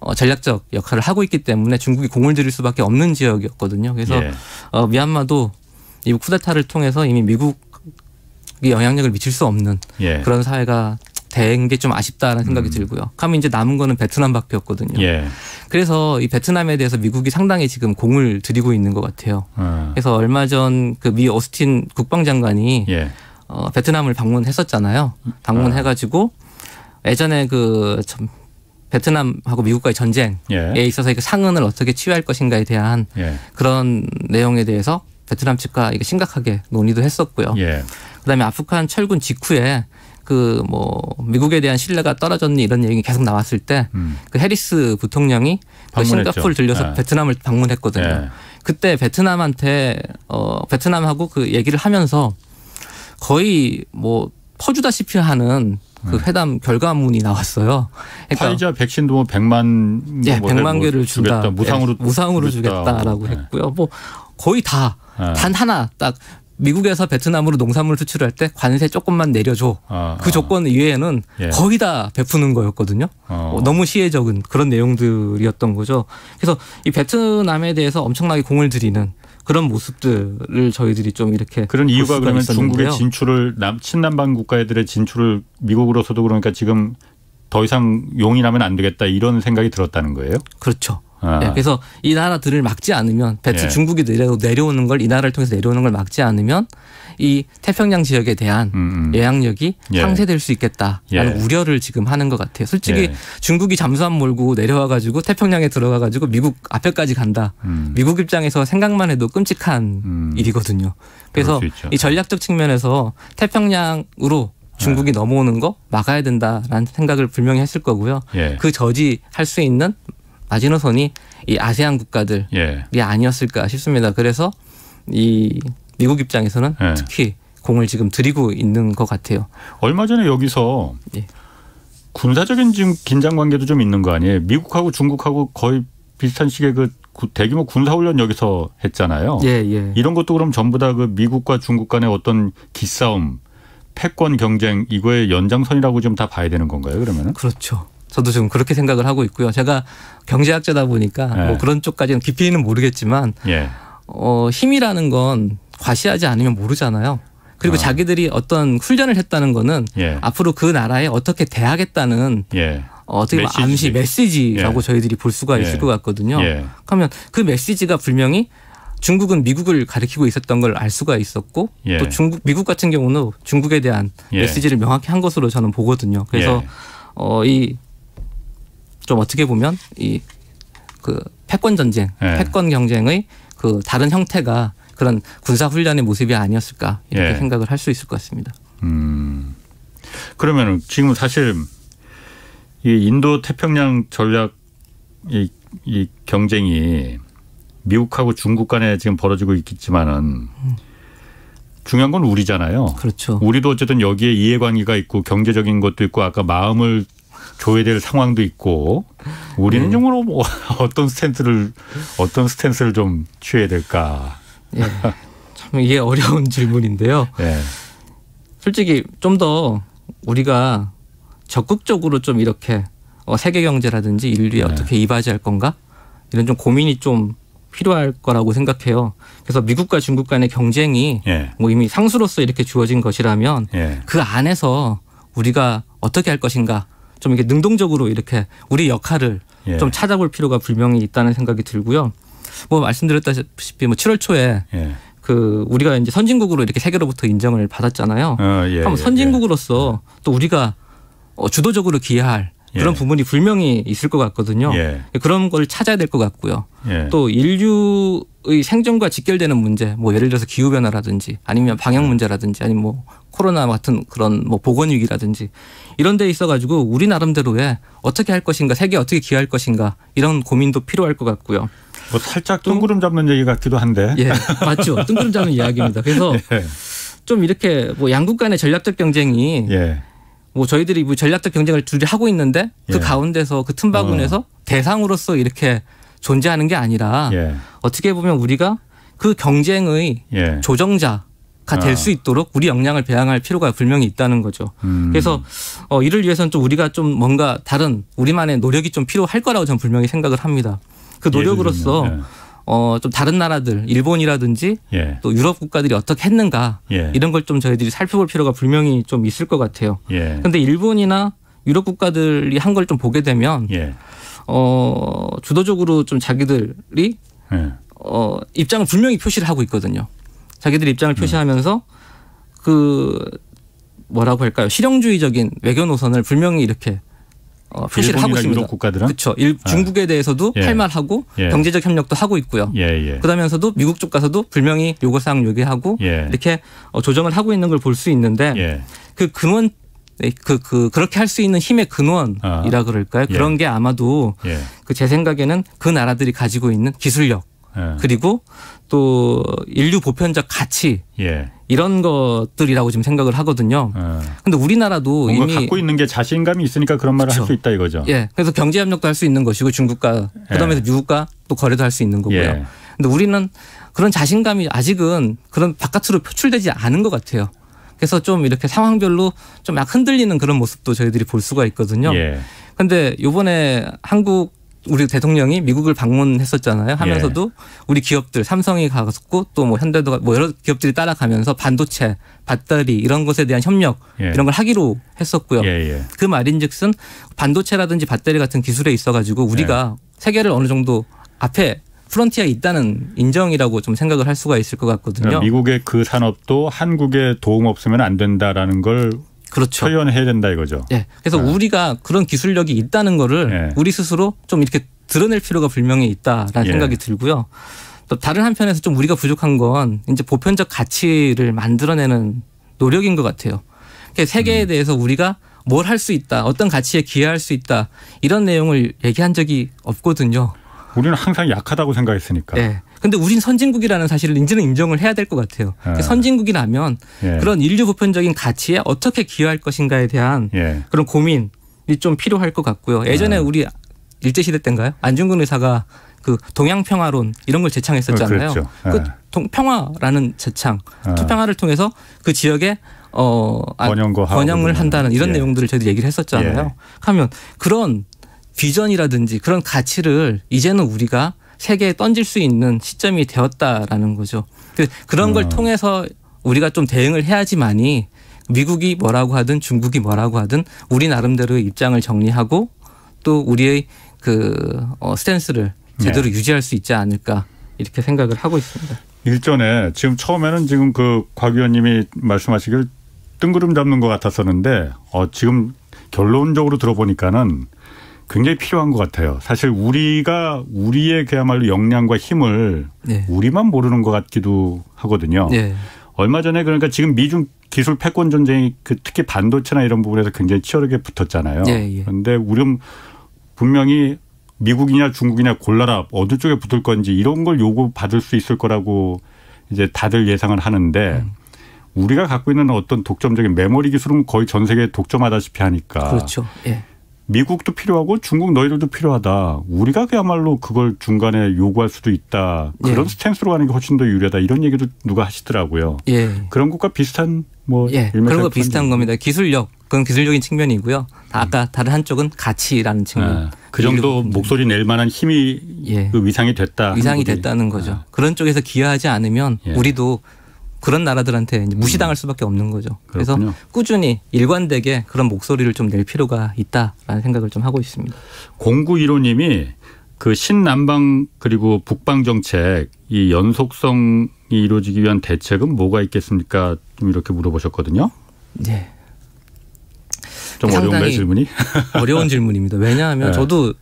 어, 전략적 역할을 하고 있기 때문에 중국이 공을 들일 수밖에 없는 지역이었거든요. 그래서 예. 어, 미얀마도 이 쿠데타를 통해서 이미 미국 영향력을 미칠 수 없는 예. 그런 사회가 된게좀 아쉽다는 생각이 음. 들고요. 하면 이제 남은 거는 베트남밖에 없거든요. 예. 그래서 이 베트남에 대해서 미국이 상당히 지금 공을 들이고 있는 것 같아요. 음. 그래서 얼마 전 그미 어스틴 국방장관이 예. 어, 베트남을 방문했었잖아요. 방문해가지고 예전에 그 베트남하고 미국과의 전쟁에 예. 있어서 그 상흔을 어떻게 치유할 것인가에 대한 예. 그런 내용에 대해서 베트남 측과 이게 심각하게 논의도 했었고요. 예. 그다음에 아프간 철군 직후에 그뭐 미국에 대한 신뢰가 떨어졌니 이런 얘기 계속 나왔을 때그 음. 그 해리스 부통령이 그 싱가포르 들려서 네. 베트남을 방문했거든요. 네. 그때 베트남한테 어 베트남하고 그 얘기를 하면서 거의 뭐 퍼주다시피 하는 그 음. 회담 결과문이 나왔어요. 그러니까 화이자 백신도 예, 뭐 100만 예, 100만 개를 준다. 무상으로 예, 무상으로 주겠다라고 네. 했고요. 뭐 거의 다단 네. 하나 딱 미국에서 베트남으로 농산물 수출할 때 관세 조금만 내려줘. 아, 아. 그 아. 조건 이외에는 예. 거의 다 베푸는 거였거든요. 어. 어. 너무 시혜적인 그런 내용들이었던 거죠. 그래서 이 베트남에 대해서 엄청나게 공을 들이는 그런 모습들을 저희들이 좀 이렇게 그런 이유가 그러면 있었는데요. 중국의 진출을 남 친남방 국가들의 진출을 미국으로서도 그러니까 지금 더 이상 용인하면 안 되겠다 이런 생각이 들었다는 거예요? 그렇죠. 아. 네, 그래서 이 나라들을 막지 않으면 배트 예. 중국이 내려, 내려오는 걸 이 나라를 통해서 내려오는 걸 막지 않으면 이 태평양 지역에 대한 음음. 영향력이 음. 예. 상쇄될 수 있겠다라는 예. 우려를 지금 하는 것 같아요. 솔직히 예. 중국이 잠수함 몰고 내려와 가지고 태평양에 들어가 가지고 미국 앞에까지 간다. 음. 미국 입장에서 생각만 해도 끔찍한 음. 일이거든요. 그래서 이 전략적 측면에서 태평양으로 중국이 예. 넘어오는 거 막아야 된다라는 생각을 분명히 했을 거고요. 그 저지할 수 있는 마지노선이 이 아세안 국가들이 예. 아니었을까 싶습니다. 그래서 이 미국 입장에서는 예. 특히 공을 지금 들이고 있는 것 같아요. 얼마 전에 여기서 예. 군사적인 지금 긴장 관계도 좀 있는 거 아니에요? 미국하고 중국하고 거의 비슷한 시기에 그 대규모 군사훈련 여기서 했잖아요. 예, 예. 이런 것도 그럼 전부 다 그 미국과 중국 간의 어떤 기싸움, 패권 경쟁 이거의 연장선이라고 좀 다 봐야 되는 건가요? 그러면은? 그렇죠. 저도 지금 그렇게 생각을 하고 있고요. 제가 경제학자다 보니까 예. 뭐 그런 쪽까지는 깊이는 모르겠지만 예. 어, 힘이라는 건 과시하지 않으면 모르잖아요. 그리고 어. 자기들이 어떤 훈련을 했다는 거는 예. 앞으로 그 나라에 어떻게 대하겠다는 예. 어, 어떻게 메시지. 암시 메시지라고 예. 저희들이 볼 수가 예. 있을 것 같거든요. 그러면 그 메시지가 분명히 중국은 미국을 가리키고 있었던 걸 알 수가 있었고 또 중국 미국 같은 경우는 중국에 대한 메시지를 명확히 한 것으로 저는 보거든요. 그래서 어, 이좀 어떻게 보면 이 그 패권 전쟁, 예. 패권 경쟁의 그 다른 형태가 그런 군사 훈련의 모습이 아니었을까 이렇게 예. 생각을 할 수 있을 것 같습니다. 음. 그러면 지금 사실 이 인도 태평양 전략 이, 이 경쟁이 미국하고 중국 간에 지금 벌어지고 있겠지만은 중요한 건 우리잖아요. 그렇죠. 우리도 어쨌든 여기에 이해관계가 있고 경제적인 것도 있고 아까 마음을 조회될 상황도 있고 우리는 음. 네. 용으로 뭐 <laughs> 어떤 스탠스를 어떤 스탠스를 좀 취해야 될까? 예. 참 이게 어려운 질문인데요. 예. 솔직히 좀 더 우리가 적극적으로 좀 이렇게 어, 세계 경제라든지 인류에 예. 어떻게 이바지할 건가 이런 좀 고민이 좀 필요할 거라고 생각해요. 그래서 미국과 중국 간의 경쟁이 예. 뭐 이미 상수로서 이렇게 주어진 것이라면 예. 그 안에서 우리가 어떻게 할 것인가 좀 이렇게 능동적으로 이렇게 우리 역할을 예. 좀 찾아볼 필요가 분명히 있다는 생각이 들고요. 뭐 말씀드렸다시피 뭐 7월 초에 예. 그 우리가 이제 선진국으로 이렇게 세계로부터 인정을 받았잖아요. 어, 예, 한번 예, 예. 선진국으로서 예. 또 우리가 어, 주도적으로 기여할 예. 그런 예. 부분이 분명히 있을 것 같거든요. 예. 그런 걸 찾아야 될 것 같고요. 예. 또 인류의 생존과 직결되는 문제, 뭐 예를 들어서 기후 변화라든지 아니면 방역 문제라든지 아니면 뭐 코로나 같은 그런 뭐 보건 위기라든지 이런 데 있어 가지고 우리 나름대로의 어떻게 할 것인가, 세계 어떻게 기여할 것인가 이런 고민도 필요할 것 같고요. 뭐 살짝 뜬구름 잡는 얘기 같기도 한데. 예, 맞죠. 뜬구름 잡는 이야기입니다. 그래서 <laughs> 예. 좀 이렇게 뭐 양국 간의 전략적 경쟁이 예. 뭐 저희들이 뭐 전략적 경쟁을 둘이 하고 있는데 그 예. 가운데서 그 틈바구니에서 어. 대상으로서 이렇게 존재하는 게 아니라 예. 어떻게 보면 우리가 그 경쟁의 예. 조정자 가 될수 아. 있도록 우리 역량을 배양할 필요가 분명히 있다는 거죠. 음. 그래서 어, 이를 위해서는 좀 우리가 좀 뭔가 다른 우리만의 노력이 좀 필요할 거라고 저는 분명히 생각을 합니다. 그 노력으로서 예. 어, 좀 다른 나라들, 일본이라든지 예. 또 유럽 국가들이 어떻게 했는가 예. 이런 걸 좀 저희들이 살펴볼 필요가 분명히 좀 있을 것 같아요. 예. 그런데 일본이나 유럽 국가들이 한 걸 좀 보게 되면 예. 어, 주도적으로 좀 자기들이 예. 어, 입장을 분명히 표시를 하고 있거든요. 자기들 입장을 음. 표시하면서 음. 그 뭐라고 할까요? 실용주의적인 외교 노선을 분명히 이렇게 어, 표시를 하고 있습니다. 국가들은 그렇죠. 일, 아. 중국에 대해서도 예. 할말하고 예. 경제적 협력도 하고 있고요. 예. 예. 그러면서도 미국 쪽 가서도 불명이 요구 사항 요기하고 예. 이렇게 어, 조정을 하고 있는 걸 볼 수 있는데 예. 그 근원 네, 그, 그, 그렇게 할 수 있는 힘의 근원이라 아. 그럴까요? 그런 게 아마도 그 제 생각에는 그 나라들이 가지고 있는 기술력 그리고 또 인류 보편적 가치 예. 이런 것들이라고 지금 생각을 하거든요. 그런데 예. 우리나라도 이미 갖고 있는 게 자신감이 있으니까 그런 말을 할 수 있다 이거죠. 예. 그래서 경제 협력도 할 수 있는 것이고 중국과 그다음에 예. 미국과 또 거래도 할 수 있는 거고요. 그런데 예. 우리는 그런 자신감이 아직은 그런 바깥으로 표출되지 않은 것 같아요. 그래서 좀 이렇게 상황별로 좀막 흔들리는 그런 모습도 저희들이 볼 수가 있거든요. 그런데 예. 요번에 한국 우리 대통령이 미국을 방문했었잖아요. 예. 하면서도 예. 우리 기업들 삼성이 가고 또 뭐 현대도 뭐 여러 기업들이 따라가면서 반도체, 배터리 이런 것에 대한 협력 예. 이런 걸 하기로 했었고요. 예예. 예. 그 말인즉슨 반도체라든지 배터리 같은 기술에 있어 가지고 우리가 예. 세계를 어느 정도 앞에 프론티아 있다는 인정이라고 좀 생각을 할 수가 있을 것 같거든요. 그러니까 미국의 그 산업도 한국의 도움 없으면 안 된다라는 걸 그렇죠. 표현해야 된다 이거죠. 예. 그래서 네. 우리가 그런 기술력이 있다는 거를 예. 우리 스스로 좀 이렇게 드러낼 필요가 분명히 있다라는 예. 생각이 들고요. 또 다른 한편에서 좀 우리가 부족한 건 이제 보편적 가치를 만들어내는 노력인 것 같아요. 그러니까 세계에 음. 대해서 우리가 뭘 할 수 있다, 어떤 가치에 기여할 수 있다 이런 내용을 얘기한 적이 없거든요. 우리는 항상 약하다고 생각했으니까. 네. 근데 우린 선진국이라는 사실을 이제는 인정을 해야 될 것 같아요. 예. 그러니까 선진국이라면 예. 그런 인류 보편적인 가치에 어떻게 기여할 것인가에 대한 예. 그런 고민이 좀 필요할 것 같고요. 예전에 예. 우리 일제 시대 때인가요? 안중근 의사가 그 동양 평화론 이런 걸 제창했었잖아요. 어, 그렇죠. 그 예. 동, 평화라는 제창, 예. 투평화를 통해서 그 지역에 어번영 아, 번영을 뭐 한다는 이런 내용들을 저희도 얘기를 했었잖아요. 하면 그런 비전이라든지 그런 가치를 이제는 우리가 세계에 던질 수 있는 시점이 되었다라는 거죠. 그 그런 걸 음. 통해서 우리가 좀 대응을 해야지만이 미국이 뭐라고 하든 중국이 뭐라고 하든 우리 나름대로의 입장을 정리하고 또 우리의 그 어, 스탠스를 네. 제대로 네. 유지할 수 있지 않을까 이렇게 생각을 하고 있습니다. 일전에 지금 처음에는 지금 그곽 의원님이 말씀하시길 뜬구름 잡는 것 같았었는데 어, 지금 결론적으로 들어보니까는 굉장히 필요한 것 같아요. 사실 우리가 우리의 그야말로 역량과 힘을 네. 우리만 모르는 것 같기도 하거든요. 네. 얼마 전에 그러니까 지금 미중 기술 패권 전쟁이 그 특히 반도체나 이런 부분에서 굉장히 치열하게 붙었잖아요. 네. 그런데 우리는 분명히 미국이냐 중국이냐 골라라 어느 쪽에 붙을 건지 이런 걸 요구 받을 수 있을 거라고 이제 다들 예상을 하는데 음. 우리가 갖고 있는 어떤 독점적인 메모리 기술은 거의 전 세계에 독점하다시피 하니까 그렇죠. 예. 미국도 필요하고 중국 너희들도 필요하다. 우리가 그야말로 그걸 중간에 요구할 수도 있다. 그런 예. 스탠스로 가는 게 훨씬 더 유리하다. 이런 얘기도 누가 하시더라고요. 예. 그런 것과 비슷한 뭐 예. 그런 거 비슷한 좀. 겁니다. 기술력 그건 기술적인 측면이고요. 음. 아까 다른 한쪽은 가치라는 아, 측면. 아, 그 정도 목소리 낼 만한 힘이 예. 그 위상이 됐다. 위상이 됐다는 거죠. 아. 그런 쪽에서 기여하지 않으면 예. 우리도 그런 나라들한테 무시당할 음. 수밖에 없는 거죠. 그래서 그렇군요. 꾸준히 일관되게 그런 목소리를 좀 낼 필요가 있다라는 생각을 좀 하고 있습니다. 공구 이론님이 그 신남방 그리고 북방 정책 이 연속성이 이루어지기 위한 대책은 뭐가 있겠습니까? 좀 이렇게 물어보셨거든요. 네. 좀어려운 질문이? 어려운 질문입니다. 왜냐하면 <laughs> 네. 저도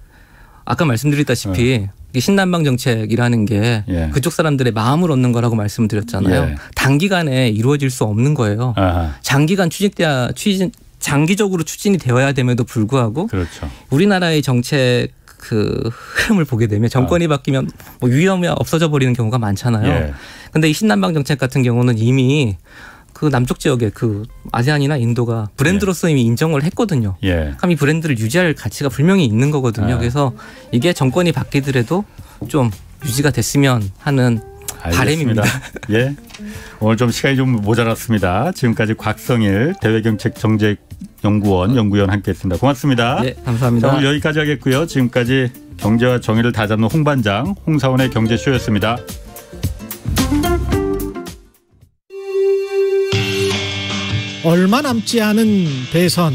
아까 말씀드렸다시피 네. 신남방 정책이라는 게 예. 그쪽 사람들의 마음을 얻는 거라고 말씀드렸잖아요. 예. 단기간에 이루어질 수 없는 거예요. 아하. 장기간 추진돼야 추진 장기적으로 추진이 되어야 됨에도 불구하고 그렇죠. 우리나라의 정책 그 흐름을 보게 되면 정권이 아. 바뀌면 뭐 위험이 없어져 버리는 경우가 많잖아요. 예. 근데 이신남방 정책 같은 경우는 이미 그 남쪽 지역에 그 아세안이나 인도가 브랜드로서 이미 인정을 했거든요. 예. 그럼 이 브랜드를 유지할 가치가 분명히 있는 거거든요. 아. 그래서 이게 정권이 바뀌더라도 좀 유지가 됐으면 하는 알겠습니다. 바램입니다. <laughs> 예. 오늘 좀 시간이 좀 모자랐습니다. 지금까지 곽성일 대외경책정책연구원 연구위원 함께했습니다. 고맙습니다. 네, 감사합니다. 오늘 여기까지 하겠고요. 지금까지 경제와 정의를 다잡는 홍반장 홍사원의 경제쇼였습니다. 얼마 남지 않은 대선